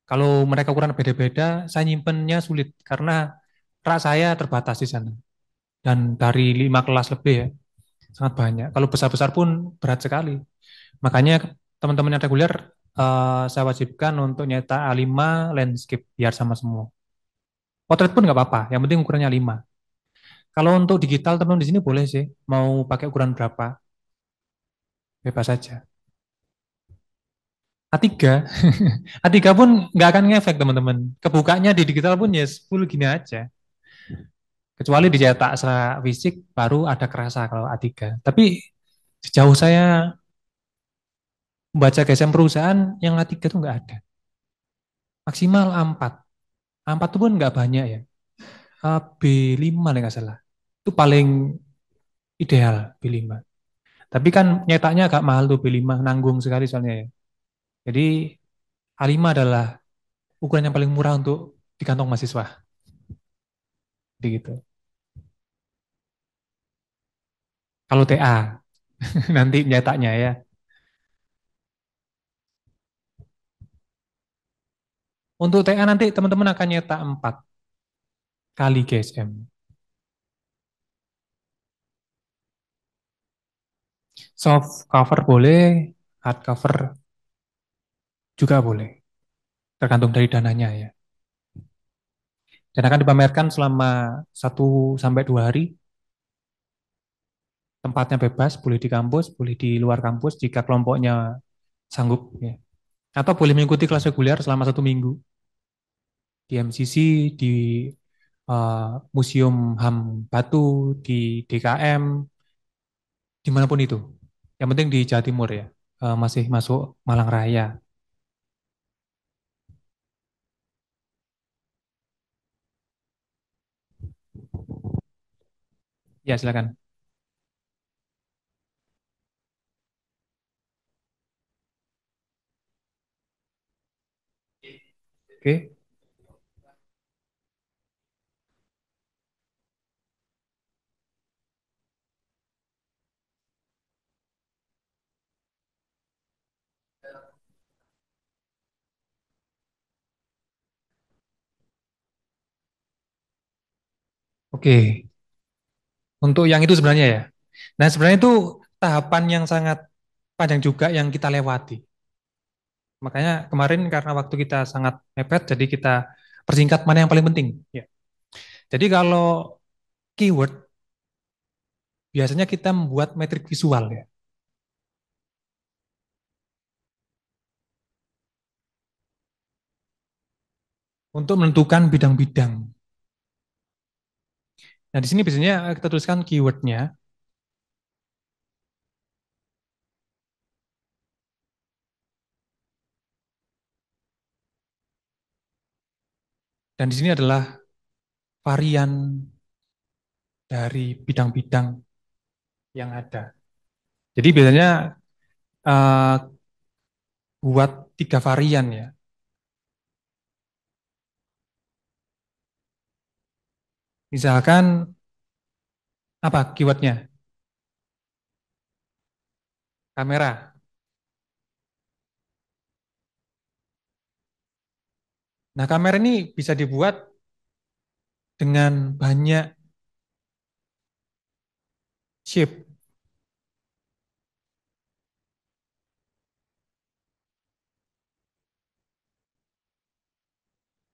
Kalau mereka ukuran beda-beda, saya nyimpennya sulit karena rak saya terbatas di sana. Dan dari lima kelas lebih ya, sangat banyak. Kalau besar-besar pun berat sekali. Makanya teman-teman yang reguler uh, saya wajibkan untuk nyetak A5 landscape biar sama semua. Potret pun nggak apa-apa, yang penting ukurannya 5. Kalau untuk digital teman-teman di sini boleh sih, mau pakai ukuran berapa? Bebas saja. A3, A3 pun nggak akan ngefek teman-teman. Kebukanya di digital pun ya 10 gini aja. Kecuali di cetak secara fisik baru ada kerasa kalau A3. Tapi sejauh saya membaca gesem perusahaan yang A3 itu nggak ada. Maksimal A4. A4 itu pun nggak banyak ya. B5 nggak salah itu paling ideal B5. Tapi kan nyetaknya agak mahal tuh B5, nanggung sekali soalnya ya. Jadi A5 adalah ukuran yang paling murah untuk di kantong mahasiswa. Jadi gitu. Kalau TA, <laughs> nanti nyetaknya ya. Untuk TA nanti teman-teman akan nyetak 4 kali GSM. soft cover boleh, hard cover juga boleh. Tergantung dari dananya ya. Dan akan dipamerkan selama 1 sampai 2 hari. Tempatnya bebas, boleh di kampus, boleh di luar kampus jika kelompoknya sanggup. Ya. Atau boleh mengikuti kelas reguler selama satu minggu. Di MCC, di uh, Museum HAM Batu, di DKM, dimanapun itu. Yang penting di Jawa Timur ya, eh, masih masuk Malang Raya. Ya, silakan. Oke. Oke. Untuk yang itu sebenarnya ya. Nah, sebenarnya itu tahapan yang sangat panjang juga yang kita lewati. Makanya kemarin karena waktu kita sangat mepet, jadi kita persingkat mana yang paling penting. Ya. Jadi kalau keyword, biasanya kita membuat metrik visual ya. Untuk menentukan bidang-bidang Nah, di sini biasanya kita tuliskan keywordnya. Dan di sini adalah varian dari bidang-bidang yang ada. Jadi biasanya uh, buat tiga varian ya. Misalkan apa keywordnya? Kamera. Nah, kamera ini bisa dibuat dengan banyak chip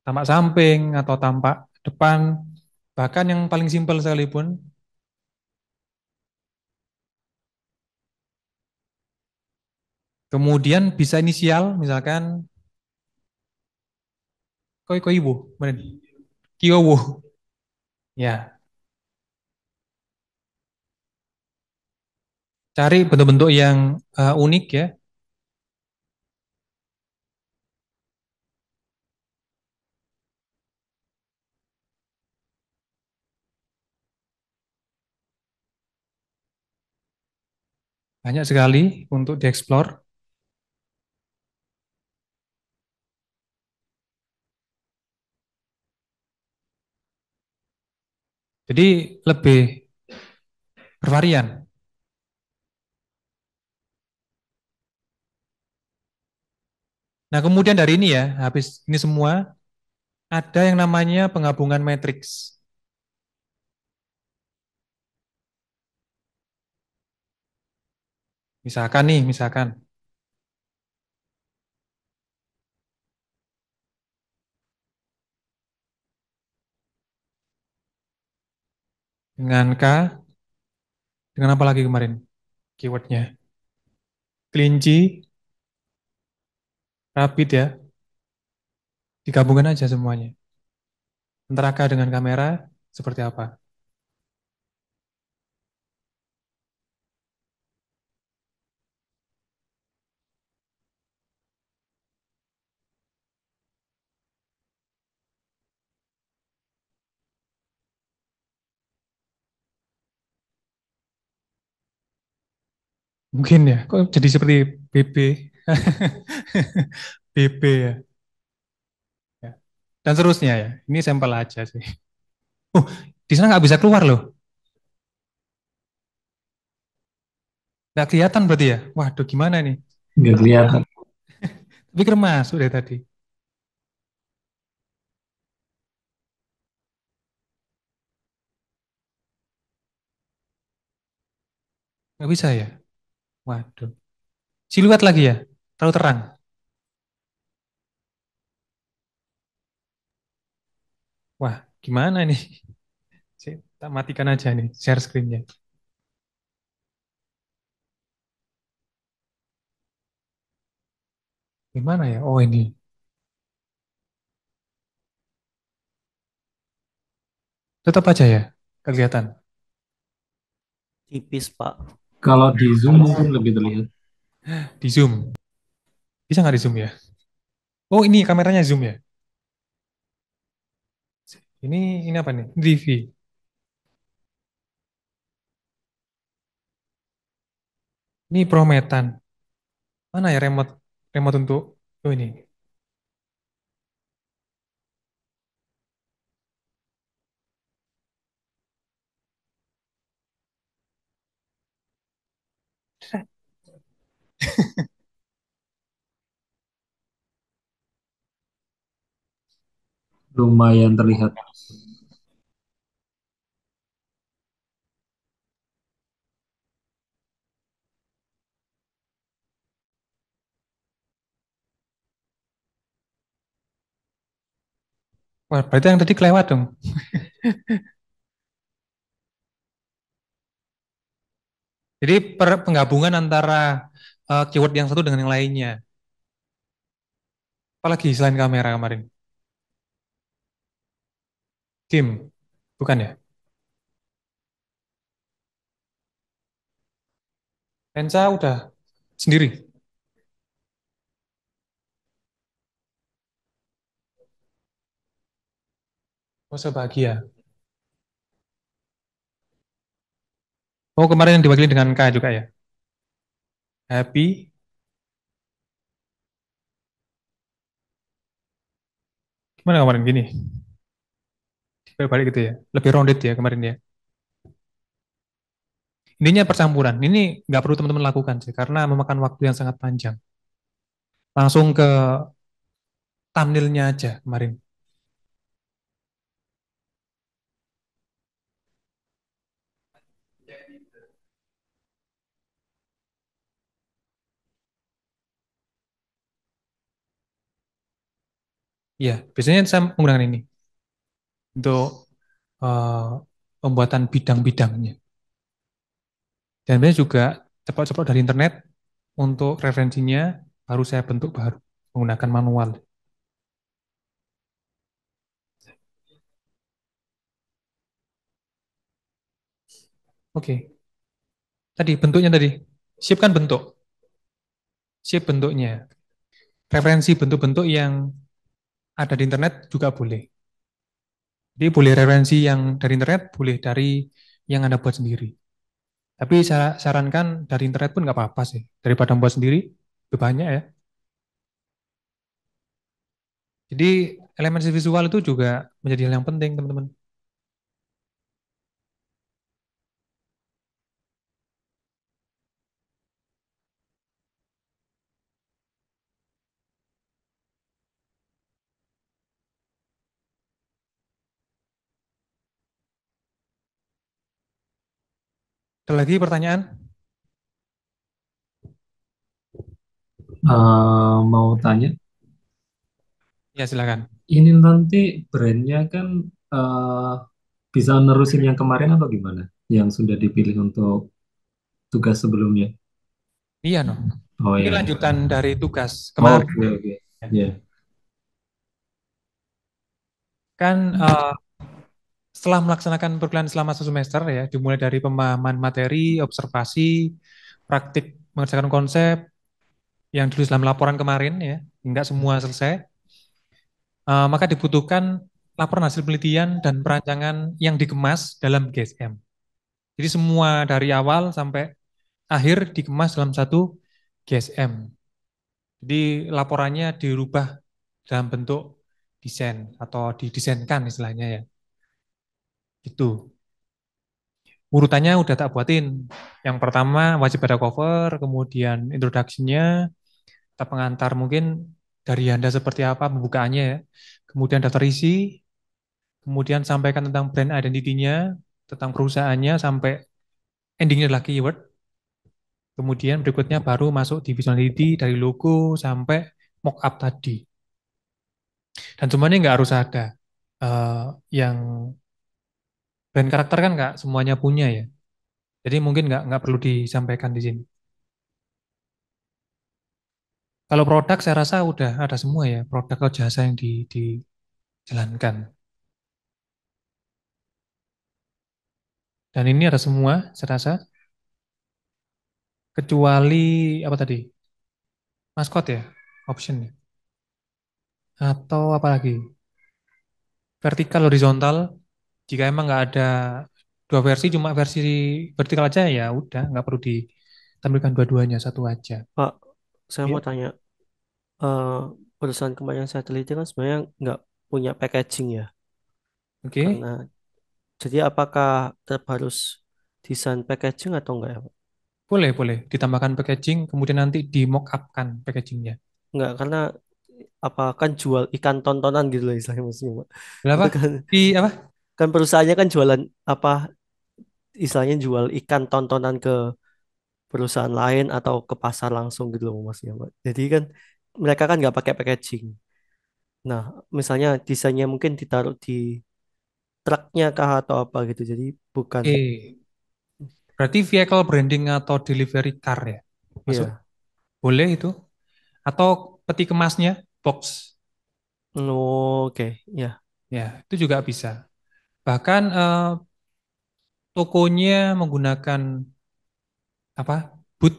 Tampak samping atau tampak depan Bahkan yang paling simpel sekalipun, kemudian bisa inisial, misalkan koi koi ibu, bu ya. Cari bentuk-bentuk yang uh, unik ya, Banyak sekali untuk dieksplor. Jadi lebih bervarian. Nah kemudian dari ini ya, habis ini semua, ada yang namanya penggabungan matriks. Misalkan nih, misalkan. Dengan K, dengan apa lagi kemarin keywordnya? Kelinci, rapid ya, digabungkan aja semuanya. Antara K dengan kamera seperti apa? Mungkin ya, kok jadi seperti BB? BB <laughs> ya. ya. Dan seterusnya ya, ini sampel aja sih. Oh, di sana nggak bisa keluar loh. Nggak kelihatan berarti ya? Waduh, gimana nih? Nggak kelihatan. <laughs> Tapi kermas udah tadi. Nggak bisa ya? Waduh. Siluet lagi ya? Terlalu terang. Wah, gimana ini? <laughs> Saya tak matikan aja nih share screen-nya. Gimana ya? Oh, ini. Tetap aja ya, kelihatan. Tipis, Pak. Kalau di Zoom mungkin lebih terlihat. Di Zoom. Bisa nggak di Zoom ya? Oh, ini kameranya Zoom ya? Ini ini apa nih? DV. Ini Prometan. Mana ya remote remote untuk oh ini <laughs> Lumayan terlihat. Wah, berarti yang tadi kelewat dong. <laughs> Jadi per, penggabungan antara uh, keyword yang satu dengan yang lainnya. Apalagi selain kamera kemarin? Game, bukan ya? Lensa udah sendiri. Oh, sebahagia. Oh, kemarin yang diwakili dengan K juga ya? happy gimana kemarin gini balik gitu ya lebih rounded ya kemarin ya intinya percampuran ini nggak perlu teman-teman lakukan sih karena memakan waktu yang sangat panjang langsung ke thumbnailnya aja kemarin Iya, biasanya saya menggunakan ini untuk uh, pembuatan bidang-bidangnya. Dan biasanya juga cepat-cepat dari internet untuk referensinya baru saya bentuk baru menggunakan manual. Oke. Tadi bentuknya tadi. Siapkan bentuk. Siap bentuknya. Referensi bentuk-bentuk yang ada di internet juga boleh. Jadi boleh referensi yang dari internet, boleh dari yang Anda buat sendiri. Tapi saya sarankan dari internet pun nggak apa-apa sih. Daripada buat sendiri, lebih banyak ya. Jadi elemen visual itu juga menjadi hal yang penting, teman-teman. Ada lagi pertanyaan? Uh, mau tanya? Ya, silakan. Ini nanti brandnya kan uh, bisa nerusin yang kemarin atau gimana? Yang sudah dipilih untuk tugas sebelumnya? Iya, no. Oh, Ini iya. lanjutan dari tugas kemarin. Oh, oke, okay, Okay. Yeah. Iya. Kan uh, setelah melaksanakan perkuliahan selama satu semester ya, dimulai dari pemahaman materi, observasi, praktik mengerjakan konsep yang dulu dalam laporan kemarin ya, enggak semua selesai. Uh, maka dibutuhkan laporan hasil penelitian dan perancangan yang dikemas dalam GSM. Jadi semua dari awal sampai akhir dikemas dalam satu GSM. Jadi laporannya dirubah dalam bentuk desain atau didesainkan istilahnya ya. Gitu. Urutannya udah tak buatin. Yang pertama wajib ada cover, kemudian introduction-nya, tak pengantar mungkin dari Anda seperti apa pembukaannya ya. Kemudian daftar isi, kemudian sampaikan tentang brand identity-nya, tentang perusahaannya sampai endingnya adalah keyword. Kemudian berikutnya baru masuk di identity dari logo sampai mock up tadi. Dan semuanya nggak harus ada uh, yang brand karakter kan nggak semuanya punya ya. Jadi mungkin nggak nggak perlu disampaikan di sini. Kalau produk saya rasa udah ada semua ya produk atau jasa yang di, dijalankan. Dan ini ada semua saya rasa kecuali apa tadi maskot ya option ya atau apa lagi vertikal horizontal jika emang nggak ada dua versi cuma versi vertikal aja ya udah nggak perlu ditampilkan dua-duanya satu aja Pak saya ya. mau iya. tanya uh, eh, perusahaan kemarin yang saya teliti kan sebenarnya nggak punya packaging ya oke okay. karena jadi apakah tetap harus desain packaging atau enggak ya Pak boleh boleh ditambahkan packaging kemudian nanti di mock up kan packagingnya enggak karena apa kan jual ikan tontonan gitu loh istilahnya maksudnya Pak. Kenapa? Kan, di apa? kan perusahaannya kan jualan apa istilahnya jual ikan tontonan ke perusahaan lain atau ke pasar langsung gitu loh mas ya jadi kan mereka kan nggak pakai packaging nah misalnya desainnya mungkin ditaruh di truknya kah atau apa gitu jadi bukan eh, berarti vehicle branding atau delivery car ya masuk iya. boleh itu atau peti kemasnya box oh, oke okay. ya ya itu juga bisa Bahkan eh, tokonya menggunakan apa? Boot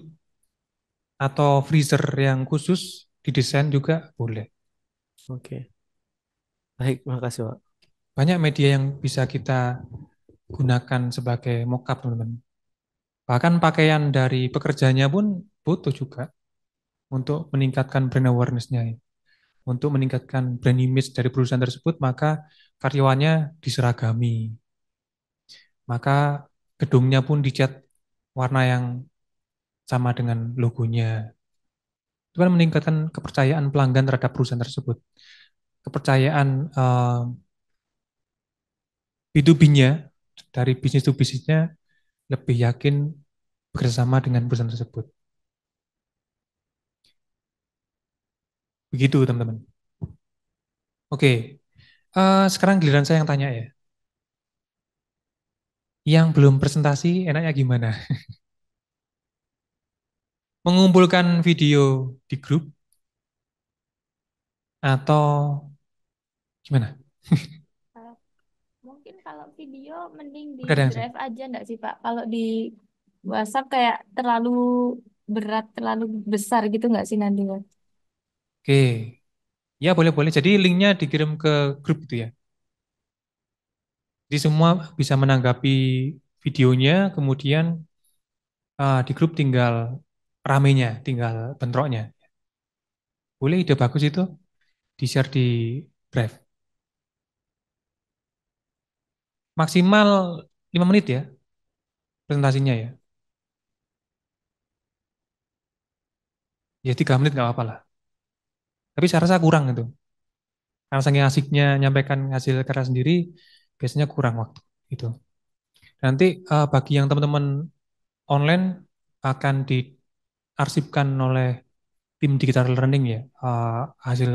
atau freezer yang khusus didesain juga boleh. Oke. Baik, makasih, Pak. Banyak media yang bisa kita gunakan sebagai mockup, teman-teman. Bahkan pakaian dari pekerjanya pun butuh juga untuk meningkatkan brand awareness-nya untuk meningkatkan brand image dari perusahaan tersebut, maka karyawannya diseragami. Maka gedungnya pun dicat warna yang sama dengan logonya. Itu kan meningkatkan kepercayaan pelanggan terhadap perusahaan tersebut. Kepercayaan uh, eh, B2B-nya, dari bisnis to bisnisnya, lebih yakin bekerjasama dengan perusahaan tersebut. Begitu, teman-teman. Oke, uh, sekarang giliran saya yang tanya ya. Yang belum presentasi, enaknya gimana? <laughs> Mengumpulkan video di grup atau gimana? Mungkin kalau video mending di Bukan drive yang... aja enggak sih Pak? Kalau di WhatsApp kayak terlalu berat, terlalu besar gitu enggak sih Pak? Oke. Ya boleh-boleh. Jadi linknya dikirim ke grup itu ya. Jadi semua bisa menanggapi videonya, kemudian uh, di grup tinggal ramenya, tinggal bentroknya. Boleh ide bagus itu di-share di Drive. Maksimal 5 menit ya presentasinya ya. Ya 3 menit nggak apa-apa lah. Tapi saya rasa kurang itu Karena saking asiknya nyampaikan hasil karya sendiri, biasanya kurang waktu itu. Nanti uh, bagi yang teman-teman online akan diarsipkan oleh tim digital learning ya uh, hasil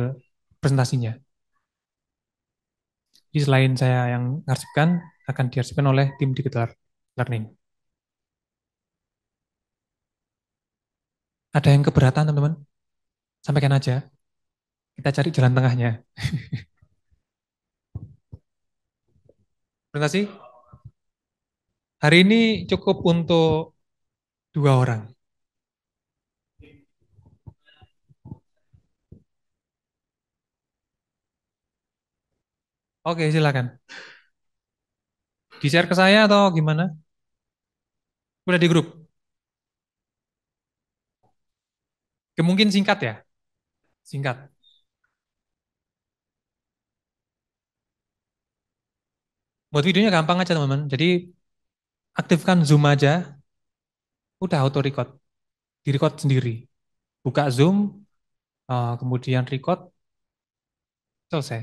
presentasinya. Jadi selain saya yang mengarsipkan akan diarsipkan oleh tim digital learning. Ada yang keberatan teman-teman? Sampaikan aja. Kita cari jalan tengahnya. Terima kasih. Hari ini cukup untuk dua orang. Oke, silakan. Di-share ke saya atau gimana? Udah di grup? Mungkin singkat ya? Singkat. Buat videonya gampang aja teman-teman. Jadi aktifkan Zoom aja, udah auto record, di record sendiri. Buka Zoom, eh, kemudian record, selesai.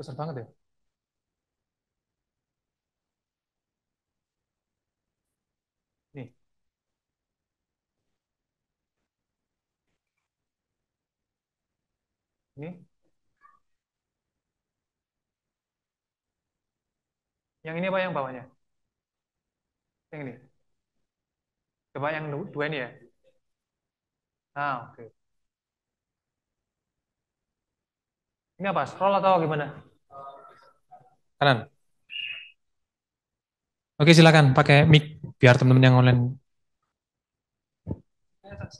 Besar banget ya. Nih. Nih. Yang ini apa yang bawahnya? Yang ini. Coba yang dua ini ya. Ah, oke. Okay. Ini apa? Scroll atau gimana? Kanan. Oke, silakan pakai mic biar teman-teman yang online. ya.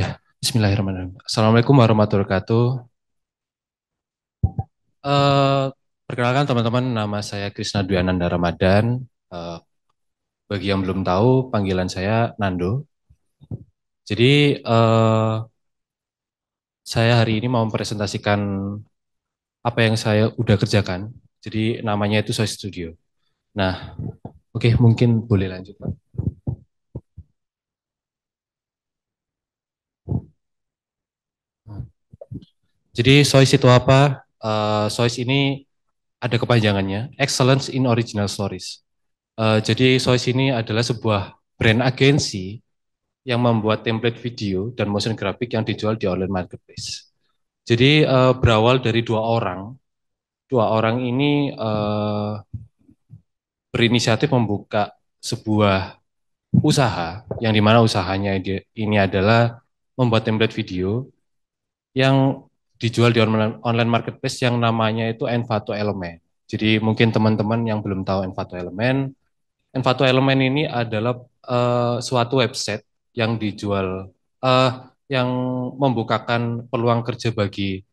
Ya, Bismillahirrahmanirrahim. Assalamualaikum warahmatullahi wabarakatuh. Uh, perkenalkan teman-teman, nama saya Krisna Dwi Ananda Ramadan. Eh, bagi yang belum tahu, panggilan saya Nando. Jadi eh, saya hari ini mau mempresentasikan apa yang saya udah kerjakan. Jadi namanya itu Soy Studio. Nah, oke okay, mungkin boleh lanjut, Pak. Jadi Sois itu apa? Uh, Sois ini ada kepanjangannya, Excellence in Original Stories. Uh, jadi Sois ini adalah sebuah brand agensi yang membuat template video dan motion graphic yang dijual di online marketplace. Jadi uh, berawal dari dua orang, dua orang ini uh, berinisiatif membuka sebuah usaha yang dimana usahanya ini adalah membuat template video yang dijual di online marketplace yang namanya itu Envato Element. Jadi mungkin teman-teman yang belum tahu Envato Element, m Elemen Element ini adalah uh, suatu website yang dijual uh, yang membukakan peluang kerja bagi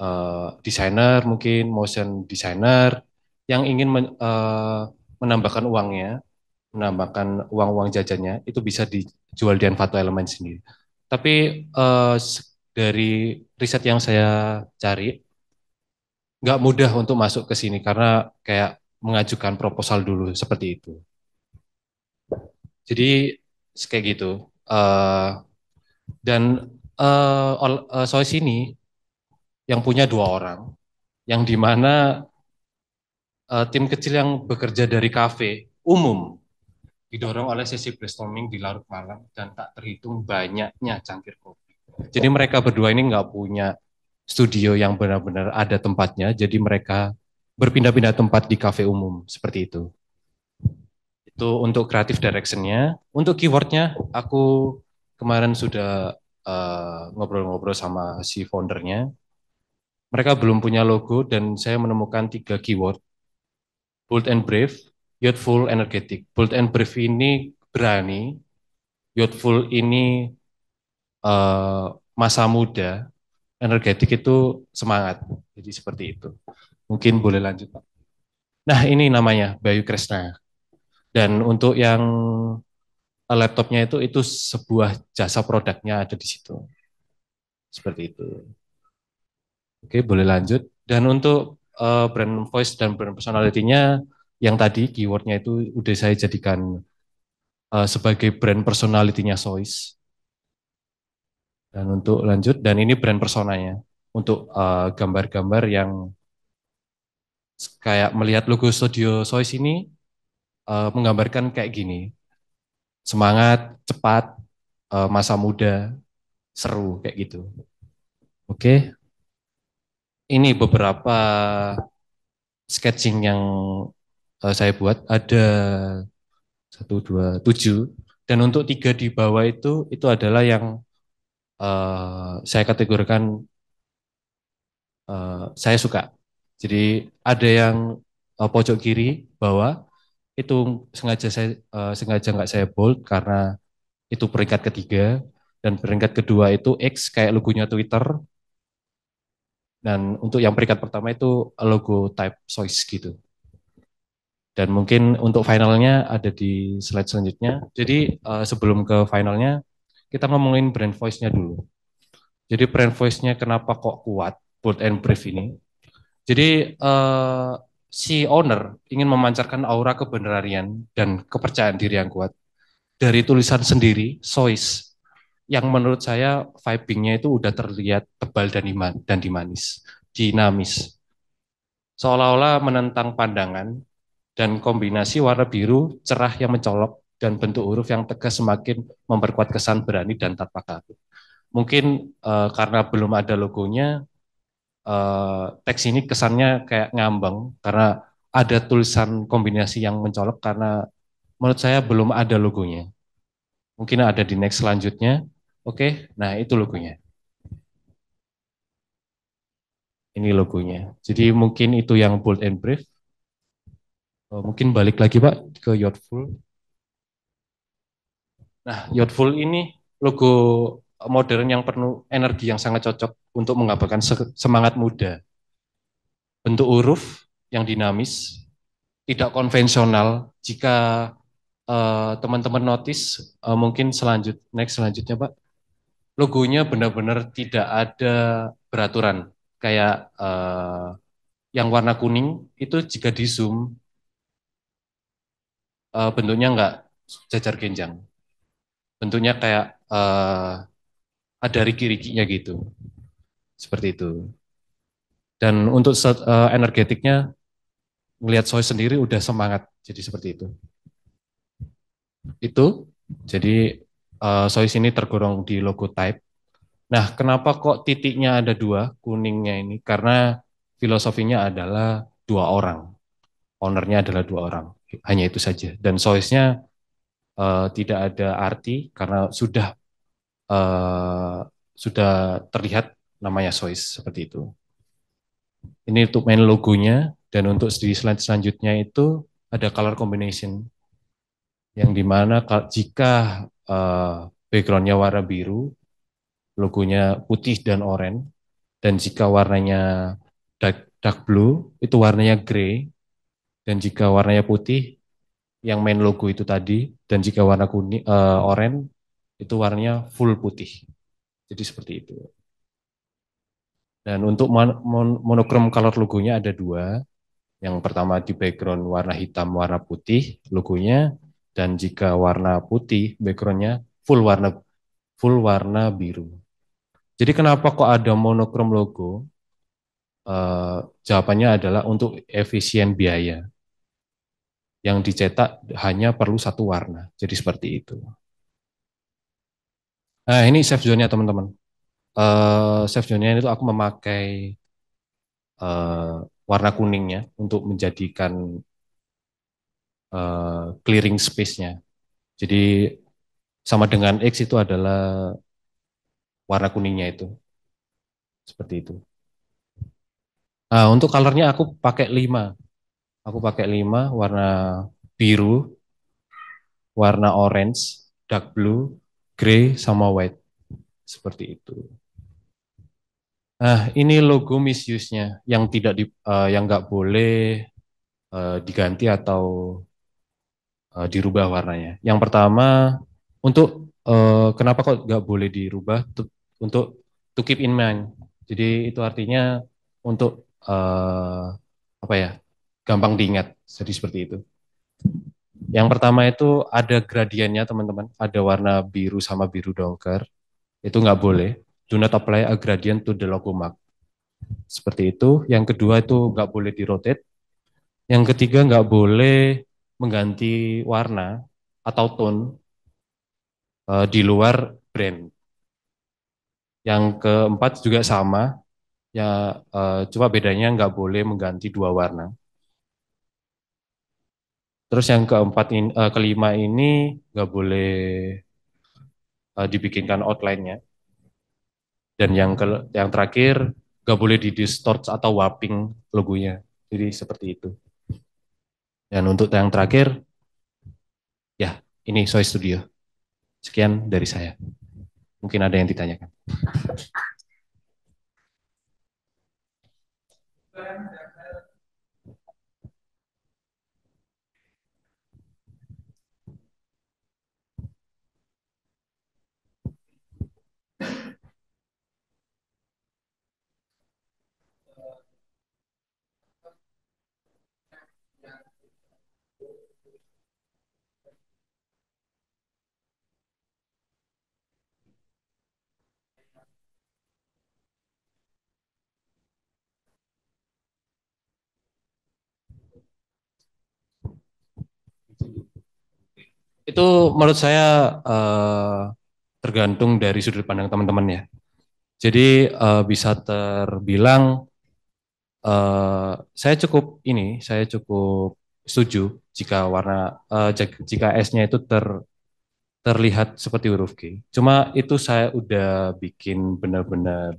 uh, desainer mungkin motion designer yang ingin men, uh, menambahkan uangnya, menambahkan uang-uang jajannya itu bisa dijual di Envato Element sendiri. Tapi uh, dari riset yang saya cari nggak mudah untuk masuk ke sini karena kayak mengajukan proposal dulu seperti itu. Jadi kayak gitu. Uh, dan uh, sini uh, soal sini yang punya dua orang, yang dimana uh, eh, tim kecil yang bekerja dari kafe umum didorong oleh sesi brainstorming di larut malam dan tak terhitung banyaknya cangkir kopi. Jadi mereka berdua ini nggak punya studio yang benar-benar ada tempatnya, jadi mereka berpindah-pindah tempat di kafe umum seperti itu itu untuk kreatif directionnya untuk keywordnya aku kemarin sudah eh, ngobrol-ngobrol uh, sama si foundernya mereka belum punya logo dan saya menemukan tiga keyword bold and brave youthful energetic bold and brave ini berani youthful ini uh, masa muda energetik itu semangat jadi seperti itu mungkin boleh lanjut pak nah ini namanya Bayu Kresna dan untuk yang eh, laptopnya itu itu sebuah jasa produknya ada di situ. Seperti itu. Oke, boleh lanjut. Dan untuk uh, brand voice dan brand personality-nya yang tadi keywordnya itu udah saya jadikan uh, sebagai brand personality-nya Sois. Dan untuk lanjut, dan ini brand personanya untuk gambar-gambar uh, yang kayak melihat logo studio Sois ini uh, menggambarkan kayak gini. Semangat, cepat, uh, masa muda, seru kayak gitu. Oke. Okay. Ini beberapa sketching yang uh, saya buat ada satu dua tujuh dan untuk tiga di bawah itu itu adalah yang uh, saya kategorikan uh, saya suka jadi ada yang uh, pojok kiri bawah itu sengaja saya uh, sengaja nggak saya bold karena itu peringkat ketiga dan peringkat kedua itu X kayak logonya Twitter dan untuk yang peringkat pertama itu logo type choice gitu dan mungkin untuk finalnya ada di slide selanjutnya jadi uh, sebelum ke finalnya kita ngomongin brand voice-nya dulu jadi brand voice-nya kenapa kok kuat bold and brief ini jadi uh, si owner ingin memancarkan aura kebenaran dan kepercayaan diri yang kuat dari tulisan sendiri Sois yang menurut saya vibingnya itu udah terlihat tebal dan iman dan dimanis, dinamis. Seolah-olah menentang pandangan dan kombinasi warna biru cerah yang mencolok dan bentuk huruf yang tegas semakin memperkuat kesan berani dan tanpa kaku. Mungkin e, karena belum ada logonya, Eh, teks ini kesannya kayak ngambang karena ada tulisan kombinasi yang mencolok karena menurut saya belum ada logonya. Mungkin ada di next selanjutnya. Oke, nah itu logonya. Ini logonya. Jadi mungkin itu yang bold and brief. Eh, mungkin balik lagi Pak ke Yotful. Nah, Yotful ini logo modern yang penuh energi yang sangat cocok untuk menggambarkan semangat muda. Bentuk huruf yang dinamis, tidak konvensional. Jika eh, teman-teman uh, notice, uh, mungkin selanjut next selanjutnya Pak, logonya benar-benar tidak ada beraturan. Kayak uh, yang warna kuning itu jika di zoom uh, bentuknya enggak jajar genjang. Bentuknya kayak uh, ada riki-rikinya gitu. Seperti itu. Dan untuk uh, energetiknya, melihat soy sendiri udah semangat. Jadi seperti itu. Itu, jadi uh, soy sini tergolong di logo type. Nah, kenapa kok titiknya ada dua, kuningnya ini? Karena filosofinya adalah dua orang. Ownernya adalah dua orang. Hanya itu saja. Dan soisnya uh, eh, tidak ada arti karena sudah uh, sudah terlihat namanya Sois seperti itu. Ini untuk main logonya dan untuk di slide selanjutnya itu ada color combination yang dimana jika uh, backgroundnya warna biru, logonya putih dan oranye, dan jika warnanya dark, dark blue itu warnanya grey, dan jika warnanya putih yang main logo itu tadi, dan jika warna kuning uh, oranye itu warnanya full putih. Jadi seperti itu. Dan untuk monokrom color logonya ada dua. Yang pertama di background warna hitam, warna putih logonya. Dan jika warna putih backgroundnya full warna full warna biru. Jadi kenapa kok ada monokrom logo? E, jawabannya adalah untuk efisien biaya. Yang dicetak hanya perlu satu warna. Jadi seperti itu. Nah, ini safe zone-nya teman-teman. Uh, safe zone-nya itu aku memakai uh, warna kuningnya untuk menjadikan uh, clearing space-nya. Jadi sama dengan X itu adalah warna kuningnya itu. Seperti itu. Nah, untuk colornya aku pakai 5. Aku pakai 5 warna biru, warna orange, dark blue, Gray sama white. Seperti itu. Nah, ini logo misuse-nya yang tidak di, uh, yang nggak boleh uh, diganti atau uh, dirubah warnanya. Yang pertama untuk uh, kenapa kok nggak boleh dirubah to, untuk to keep in mind. Jadi itu artinya untuk uh, apa ya gampang diingat. Jadi seperti itu. Yang pertama itu ada gradiennya teman-teman, ada warna biru sama biru dongker. Itu nggak boleh. Do not apply a gradient to the logo mark, Seperti itu. Yang kedua itu nggak boleh di rotate. Yang ketiga nggak boleh mengganti warna atau tone uh, di luar brand. Yang keempat juga sama, ya uh, cuma bedanya nggak boleh mengganti dua warna. Terus yang keempat in, uh, eh, kelima ini nggak boleh uh, dibikinkan outline-nya. Dan yang ke, yang terakhir nggak boleh di distort atau warping logonya. Jadi seperti itu. Dan untuk yang terakhir, ya ini Soy Studio. Sekian dari saya. Mungkin ada yang ditanyakan. <laughs> itu menurut saya uh, tergantung dari sudut pandang teman-teman ya. Jadi uh, bisa terbilang uh, saya cukup ini, saya cukup setuju jika warna uh, jika S-nya itu ter terlihat seperti huruf G. Cuma itu saya udah bikin benar-benar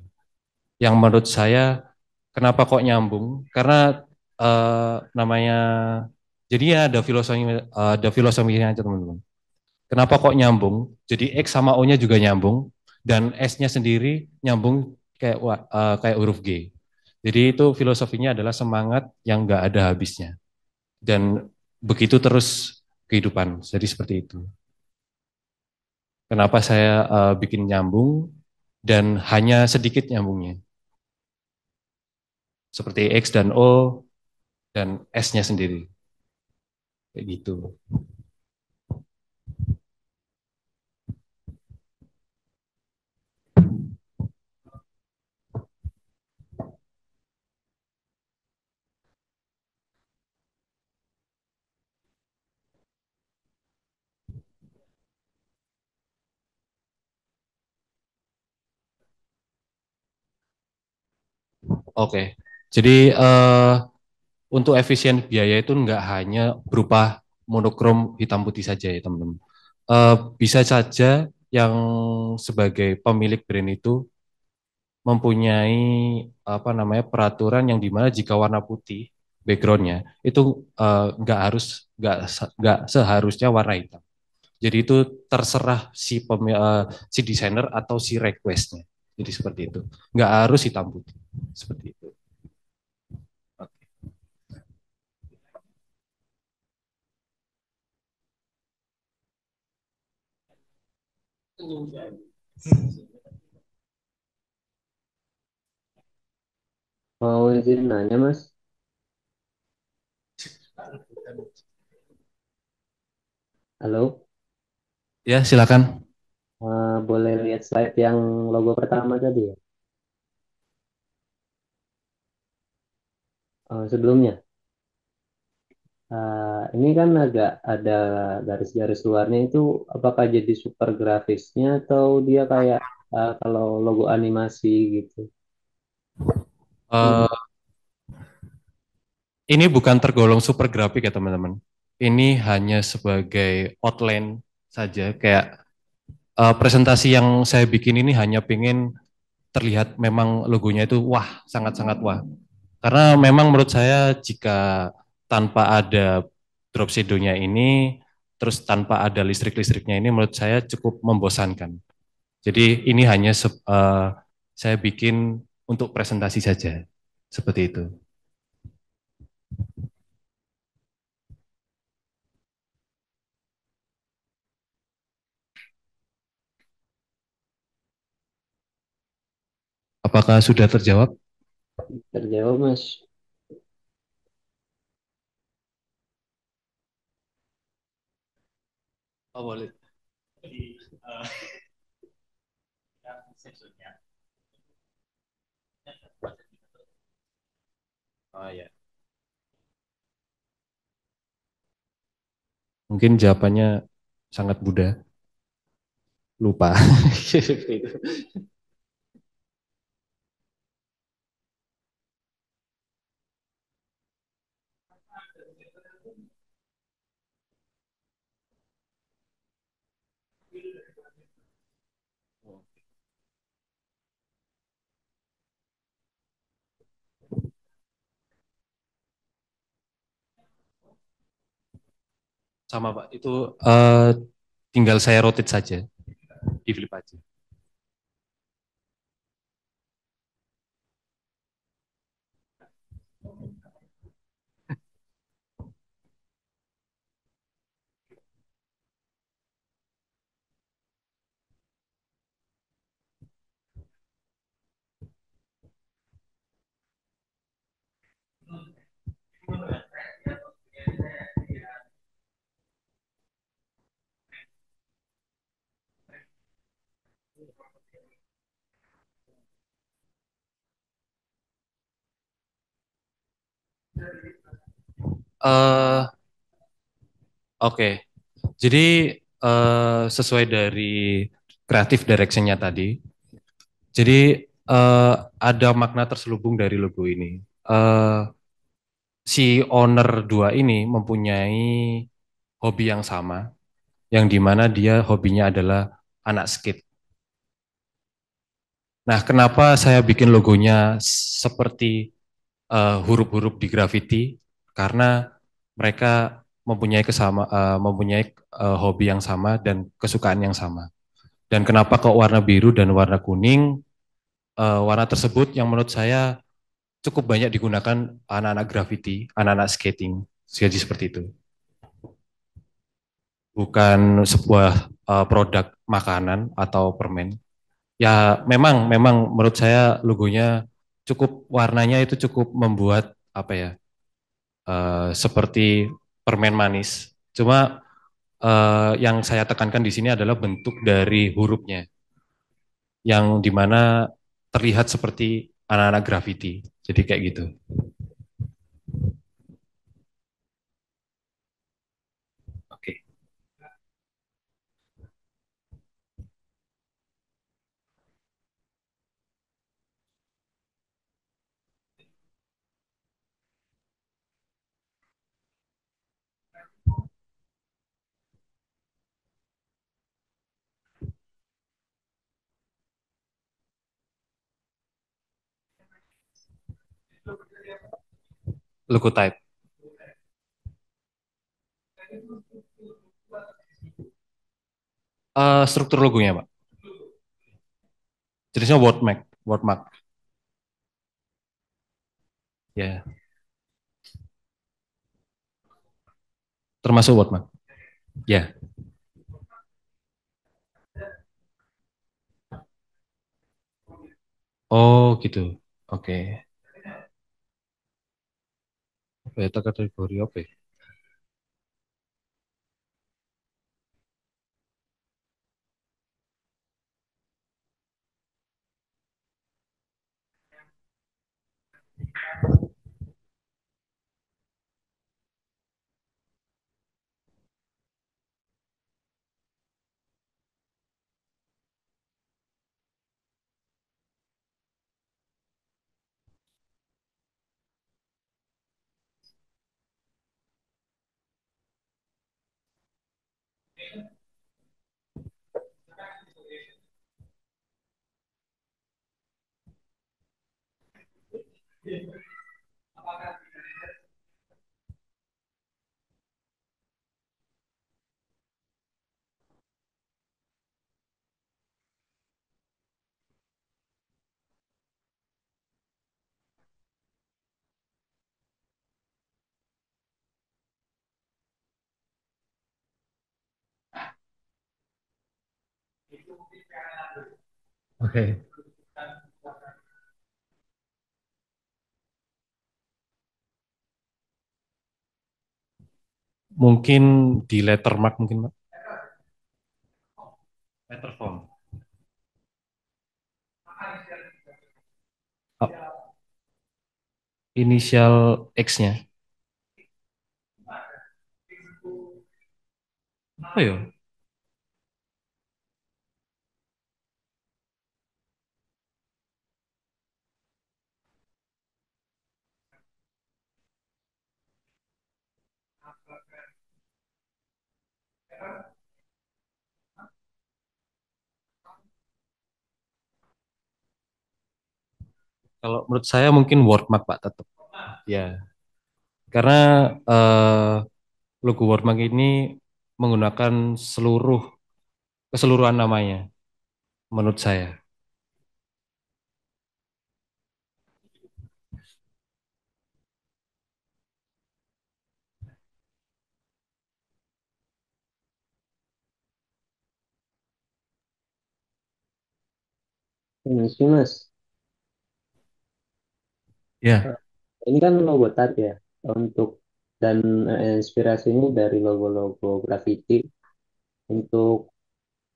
yang menurut saya kenapa kok nyambung? Karena uh, namanya jadi ya ada filosofi eh, ada filosofinya aja teman-teman. Kenapa kok nyambung? Jadi X sama O-nya juga nyambung dan S-nya sendiri nyambung kayak uh, kayak huruf G. Jadi itu filosofinya adalah semangat yang nggak ada habisnya. Dan begitu terus kehidupan. Jadi seperti itu. Kenapa saya uh, bikin nyambung dan hanya sedikit nyambungnya. Seperti X dan O dan S-nya sendiri kayak gitu Oke, okay. jadi uh, untuk efisien biaya itu enggak hanya berupa monokrom hitam putih saja ya teman-teman. Uh, bisa saja yang sebagai pemilik brand itu mempunyai apa namanya peraturan yang dimana jika warna putih backgroundnya itu eh, nggak uh, harus nggak nggak seharusnya warna hitam. Jadi itu terserah si pem uh, eh, si desainer atau si requestnya. Jadi seperti itu. Nggak harus hitam putih. Seperti itu. Mau izin nanya, Mas? Halo? Ya, silakan. Uh, boleh lihat slide yang logo pertama tadi ya? Uh, sebelumnya. Uh, ini kan agak ada garis-garis luarnya itu apakah jadi super grafisnya atau dia kayak uh, kalau logo animasi gitu? Uh, ini bukan tergolong super grafik ya teman-teman. Ini hanya sebagai outline saja kayak uh, presentasi yang saya bikin ini hanya pengen terlihat memang logonya itu wah sangat-sangat wah. Karena memang menurut saya jika tanpa ada drop shadow-nya ini, terus tanpa ada listrik-listriknya ini menurut saya cukup membosankan. Jadi ini hanya uh, saya bikin untuk presentasi saja, seperti itu. Apakah sudah terjawab? Terjawab, Mas. Oh eh, <laughs> ya. ya oh, iya. Mungkin jawabannya sangat Buddha. Lupa. <laughs> Sama Pak, itu uh, tinggal saya rotate saja, di flip aja. Thank you. uh, oke. Okay. Jadi uh, sesuai dari kreatif directionnya tadi. Jadi uh, ada makna terselubung dari logo ini. Uh, si owner dua ini mempunyai hobi yang sama, yang dimana dia hobinya adalah anak skate. Nah, kenapa saya bikin logonya seperti huruf-huruf uh, di graffiti karena mereka mempunyai kesama uh, mempunyai uh, hobi yang sama dan kesukaan yang sama. Dan kenapa kok warna biru dan warna kuning? Uh, warna tersebut yang menurut saya cukup banyak digunakan anak-anak graffiti, anak-anak skating, jadi seperti itu. Bukan sebuah uh, produk makanan atau permen. Ya memang, memang menurut saya logonya cukup warnanya itu cukup membuat apa ya Eh, seperti permen manis. Cuma uh, yang saya tekankan di sini adalah bentuk dari hurufnya, yang dimana terlihat seperti anak-anak graffiti. Jadi kayak gitu. leukotype. Uh, eh, struktur logonya, Pak. Jenisnya Word watermark. Ya. Yeah. Termasuk watermark. Ya. Yeah. Oh, gitu. Oke. Okay. category Categoría OP Oke. Mungkin di letter mark mungkin, Pak. Letter form. Oh. Inisial X-nya. Oh ya. Kalau menurut saya mungkin Wordmark Pak tetap. Ya. Karena uh, logo Wordmark ini menggunakan seluruh keseluruhan namanya menurut saya. Terima kasih, Ya. Ini kan logo tat ya untuk dan inspirasi eh, inspirasinya dari logo-logo graffiti untuk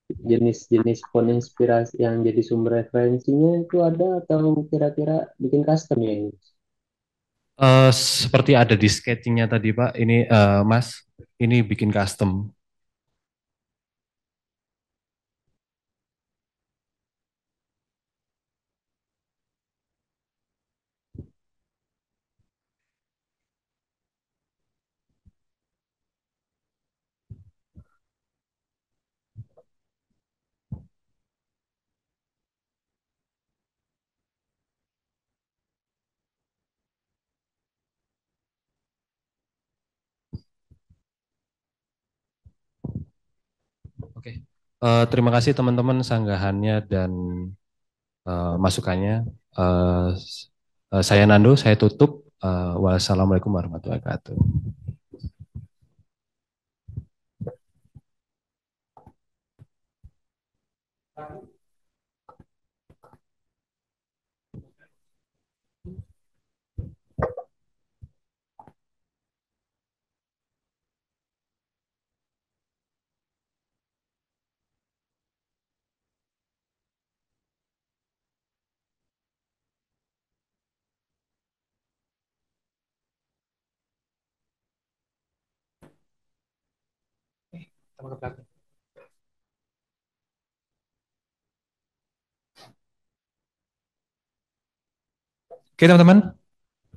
jenis-jenis font inspirasi yang jadi sumber referensinya itu ada atau kira-kira bikin custom ya ini? Uh, seperti ada di sketchingnya tadi Pak, ini uh, Mas, ini bikin custom. Oke. Okay. Uh, eh, terima kasih teman-teman sanggahannya dan uh, masukannya. Uh, saya Nando, saya tutup. Uh, wassalamualaikum warahmatullahi wabarakatuh. Oke teman-teman,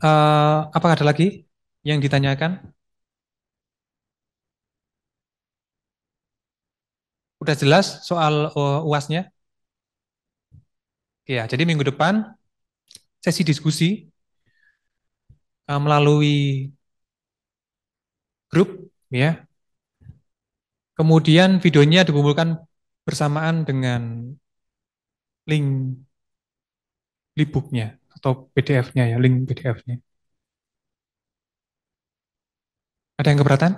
uh, apakah ada lagi yang ditanyakan? Udah jelas soal uh, uasnya? Ya, jadi minggu depan sesi diskusi uh, melalui grup ya Kemudian videonya dikumpulkan bersamaan dengan link e atau PDF-nya ya, link PDF-nya. Ada yang keberatan?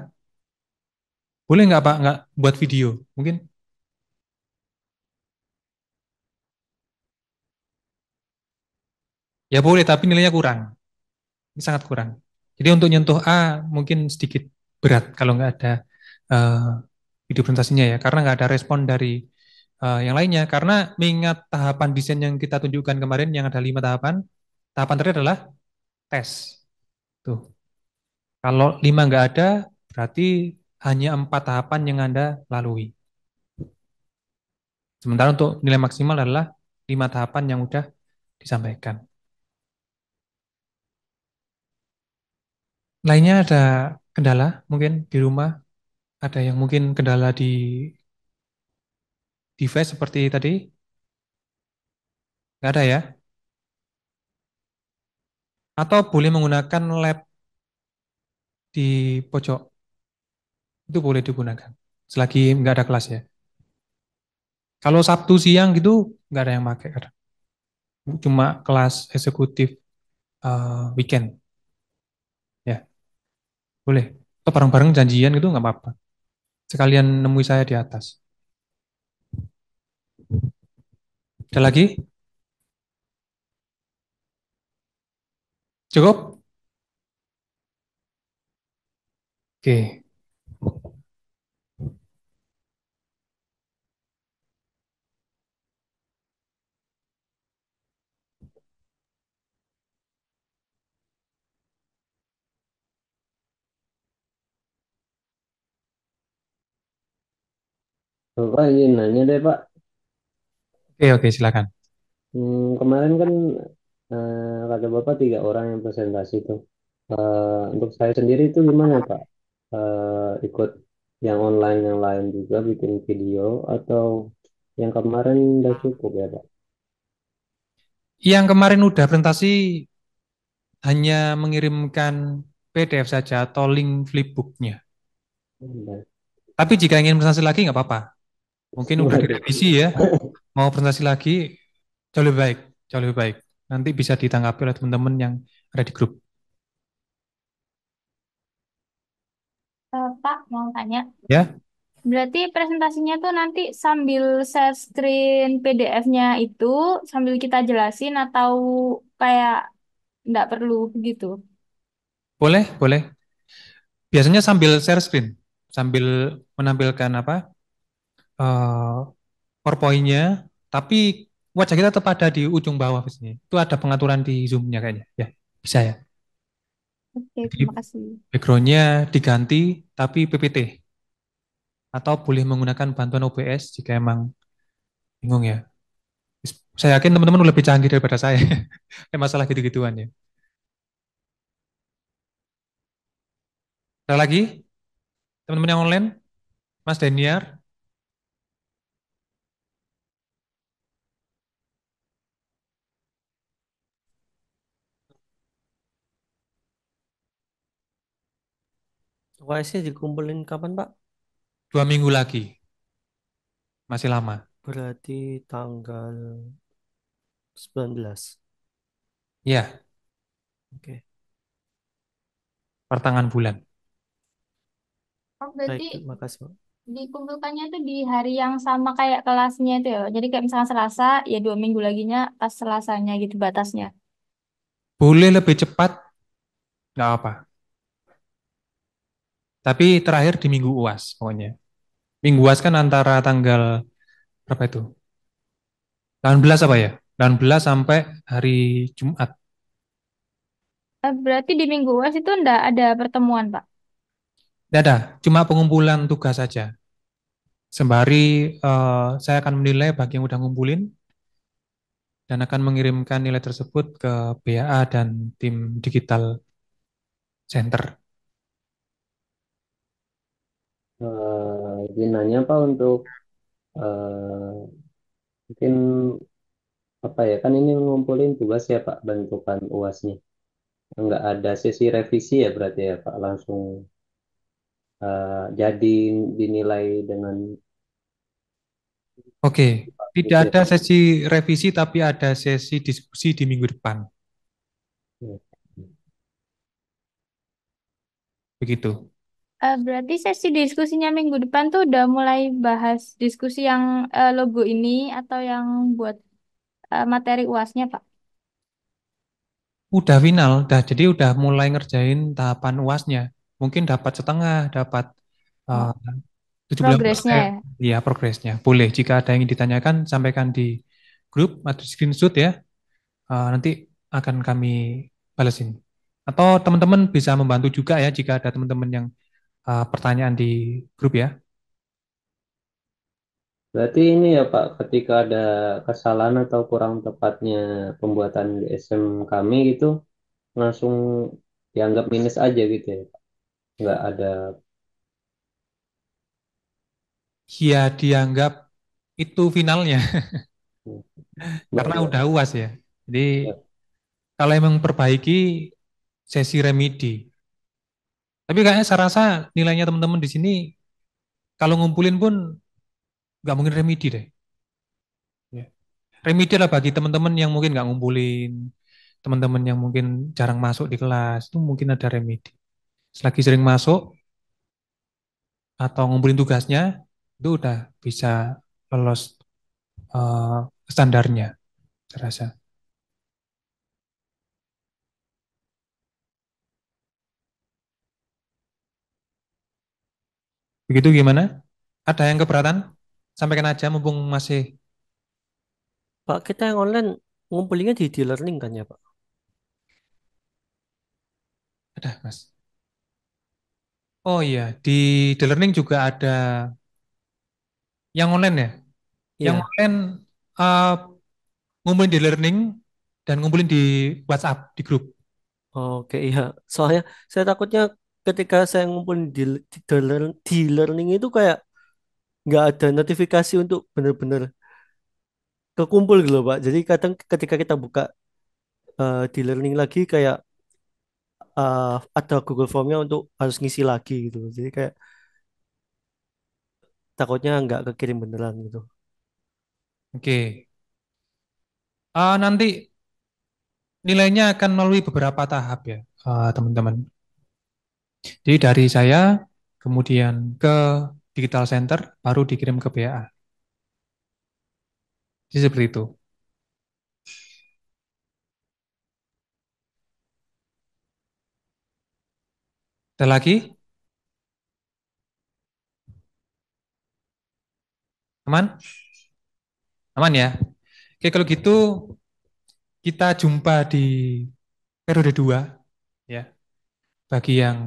Boleh nggak Pak, nggak buat video? Mungkin Ya boleh, tapi nilainya kurang. Ini sangat kurang. Jadi untuk nyentuh A mungkin sedikit berat kalau nggak ada uh, video presentasinya ya, karena nggak ada respon dari uh, yang lainnya. Karena mengingat tahapan desain yang kita tunjukkan kemarin yang ada lima tahapan, tahapan terakhir adalah tes. Tuh. Kalau lima nggak ada, berarti hanya empat tahapan yang Anda lalui. Sementara untuk nilai maksimal adalah lima tahapan yang sudah disampaikan. Lainnya ada kendala mungkin di rumah ada yang mungkin kendala di device seperti tadi? Enggak ada ya? Atau boleh menggunakan lab di pojok? Itu boleh digunakan. Selagi enggak ada kelas ya. Kalau Sabtu siang gitu enggak ada yang pakai. Cuma kelas eksekutif uh, weekend. Ya, boleh. Atau bareng-bareng janjian gitu enggak apa-apa. Sekalian nemui saya di atas. Ada lagi? Cukup? Oke. Okay. Bapak ingin nanya deh Pak, Oke, oke, silakan. Hmm, kemarin kan uh, kata Bapak tiga orang yang presentasi itu. Uh, untuk saya sendiri itu gimana Pak? Uh, ikut yang online yang lain juga bikin video atau yang kemarin udah cukup ya Pak? Yang kemarin udah presentasi hanya mengirimkan PDF saja atau link flipbooknya. Hmm, Tapi jika ingin presentasi lagi nggak apa-apa. Mungkin udah direvisi ya. Mau presentasi lagi jauh lebih baik, jauh lebih baik. Nanti bisa ditanggapi oleh teman-teman yang ada di grup. Uh, Pak, mau tanya. Ya. Berarti presentasinya tuh nanti sambil share screen PDF-nya itu sambil kita jelasin atau kayak nggak perlu gitu? Boleh, boleh. Biasanya sambil share screen, sambil menampilkan apa uh, PowerPoint-nya, tapi wajah kita tetap ada di ujung bawah biasanya. Itu ada pengaturan di Zoom-nya kayaknya. Ya, bisa ya. Oke, terima kasih. Background-nya diganti, tapi PPT. Atau boleh menggunakan bantuan OBS jika emang bingung ya. Saya yakin teman-teman lebih canggih daripada saya. <laughs> Masalah gitu-gituan ya. Ada lagi? Teman-teman yang online? Mas Daniar? UAS-nya dikumpulin kapan, Pak? Dua minggu lagi. Masih lama. Berarti tanggal 19. Ya. Oke. Pertengahan bulan. Oh, berarti Baik, terima kasih, Pak. dikumpulkannya itu di hari yang sama kayak kelasnya itu ya. Jadi kayak misalnya Selasa, ya dua minggu laginya pas Selasanya gitu batasnya. Boleh lebih cepat, nggak apa. Tapi terakhir di minggu UAS pokoknya. Minggu UAS kan antara tanggal berapa itu? 18 apa ya? 18 sampai hari Jumat. Eh, berarti di minggu UAS itu enggak ada pertemuan, Pak? Tidak ada, cuma pengumpulan tugas saja. Sembari uh, saya akan menilai bagi yang udah ngumpulin dan akan mengirimkan nilai tersebut ke BAA dan tim digital center. Uh, eh, izin nanya Pak untuk uh, mungkin apa ya kan ini ngumpulin tugas ya Pak bentukan UASnya. Nggak ada sesi revisi ya berarti ya Pak langsung uh, jadi dinilai dengan Oke, tidak itu ada sesi revisi tapi ada sesi diskusi di minggu depan. Begitu. Eh, berarti sesi diskusinya minggu depan tuh udah mulai bahas diskusi yang uh, logo ini atau yang buat uh, materi UASnya, Pak? Udah final, dah jadi udah mulai ngerjain tahapan UASnya. Mungkin dapat setengah, dapat uh, belas Progresnya persen. ya? Iya, progresnya. Boleh, jika ada yang ditanyakan, sampaikan di grup atau screenshot ya. Uh, nanti akan kami balesin. Atau teman-teman bisa membantu juga ya, jika ada teman-teman yang uh, pertanyaan di grup ya. Berarti ini ya Pak, ketika ada kesalahan atau kurang tepatnya pembuatan GSM kami gitu, langsung dianggap minus aja gitu ya Pak. Nggak ada... Iya, dianggap itu finalnya. <laughs> Hmm. Karena ya. udah UAS ya. Jadi ya. kalau emang perbaiki sesi remedi, tapi kayaknya saya rasa nilainya teman-teman di sini kalau ngumpulin pun nggak mungkin remedi deh. Ya. Remedi lah bagi teman-teman yang mungkin nggak ngumpulin, teman-teman yang mungkin jarang masuk di kelas, itu mungkin ada remedi. Selagi sering masuk atau ngumpulin tugasnya, itu udah bisa lolos uh, standarnya, saya rasa. Begitu gimana? Ada yang keberatan? Sampaikan aja mumpung masih. Pak, kita yang online ngumpulinnya di e-learning kan ya, Pak? Ada, Mas. Oh iya, di e-learning juga ada yang online ya? Iya. Yang online uh, ngumpulin di learning dan ngumpulin di WhatsApp, di grup. Oke, iya. Soalnya saya takutnya ketika saya ngumpul di, di, di learning itu kayak nggak ada notifikasi untuk benar-benar kekumpul gitu loh Pak. Jadi kadang ketika kita buka uh, di learning lagi kayak uh, ada Google Formnya untuk harus ngisi lagi gitu. Jadi kayak takutnya nggak kekirim beneran gitu. Oke. Okay. Uh, eh, nanti nilainya akan melalui beberapa tahap ya, teman-teman. Uh, teman -teman. Jadi dari saya kemudian ke digital center baru dikirim ke BA. Jadi seperti itu. Ada lagi? Aman? Aman ya? Oke, kalau gitu kita jumpa di periode 2 ya. Bagi yang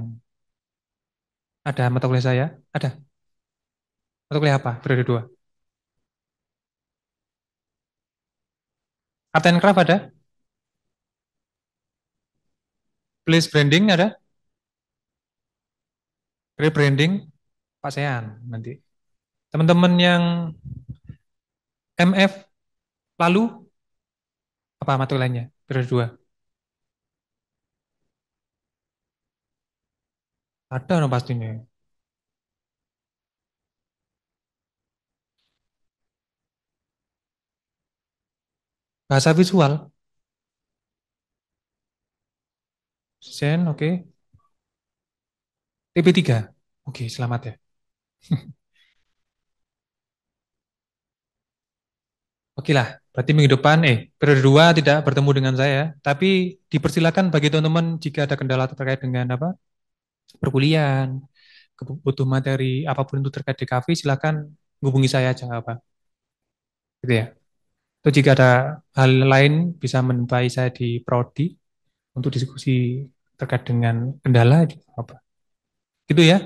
ada mata kuliah saya? Ada. Mata kuliah apa? Periode 2. Art and Craft ada? Place Branding ada? Rebranding Pak Sean, nanti. Teman-teman yang MF lalu apa mata kuliahnya? Periode 2. Ada dong pastinya. Bahasa visual. sen oke. Okay. TP3. Oke, okay, selamat ya. <laughs> Oke lah, berarti minggu depan, eh, periode dua tidak bertemu dengan saya, tapi dipersilakan bagi teman-teman jika ada kendala terkait dengan apa perkuliahan, butuh materi apapun itu terkait DKV, silakan hubungi saya aja apa. Gitu ya. Atau jika ada hal lain bisa menemui saya di prodi untuk diskusi terkait dengan kendala apa. Gitu ya.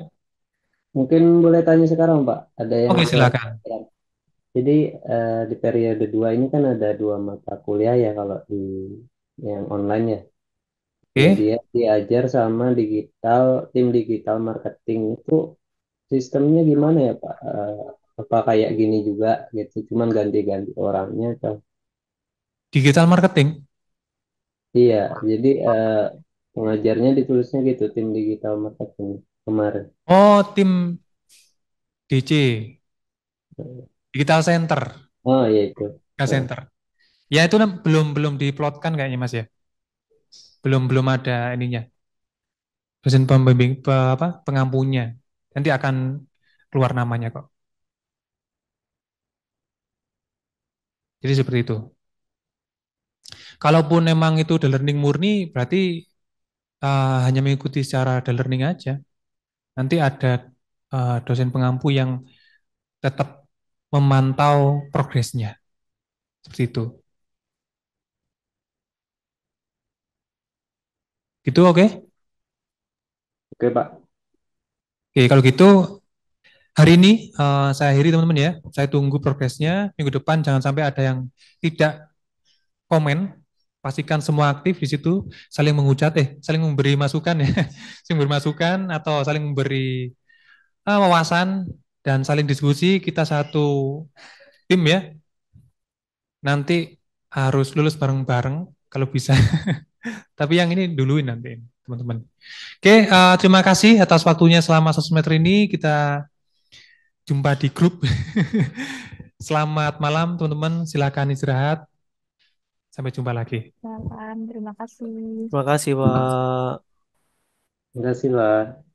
Mungkin boleh tanya sekarang, Pak. Ada yang Oke, silakan. Jadi uh, di periode 2 ini kan ada dua mata kuliah ya kalau di yang online ya okay. dia diajar sama digital tim digital marketing itu sistemnya gimana ya pak uh, apa kayak gini juga gitu cuman ganti-ganti orangnya atau digital marketing iya jadi uh, pengajarnya ditulisnya gitu tim digital marketing kemarin oh tim DC digital center oh iya itu digital iya. center ya itu belum belum diplotkan kayaknya mas ya belum belum ada ininya dosen pembimbing pe, apa pengampunya nanti akan keluar namanya kok jadi seperti itu kalaupun memang itu the learning murni berarti uh, hanya mengikuti secara the learning aja nanti ada uh, dosen pengampu yang tetap memantau progresnya seperti itu Gitu oke? Okay? Oke Pak. Oke kalau gitu hari ini uh, saya akhiri teman-teman ya. Saya tunggu progresnya. Minggu depan jangan sampai ada yang tidak komen. Pastikan semua aktif di situ, saling mengucap eh, saling memberi masukan <laughs> ya, saling memberi masukan atau saling memberi uh, wawasan dan saling diskusi kita satu tim ya nanti harus lulus bareng-bareng kalau bisa. <laughs> Tapi yang ini duluin nanti, teman-teman. Oke, uh, terima kasih atas waktunya selama satu semester ini. Kita jumpa di grup. <laughs> Selamat malam, teman-teman. silakan istirahat. Sampai jumpa lagi. Malam, terima kasih. Terima kasih, Pak. Terima kasih, Pak.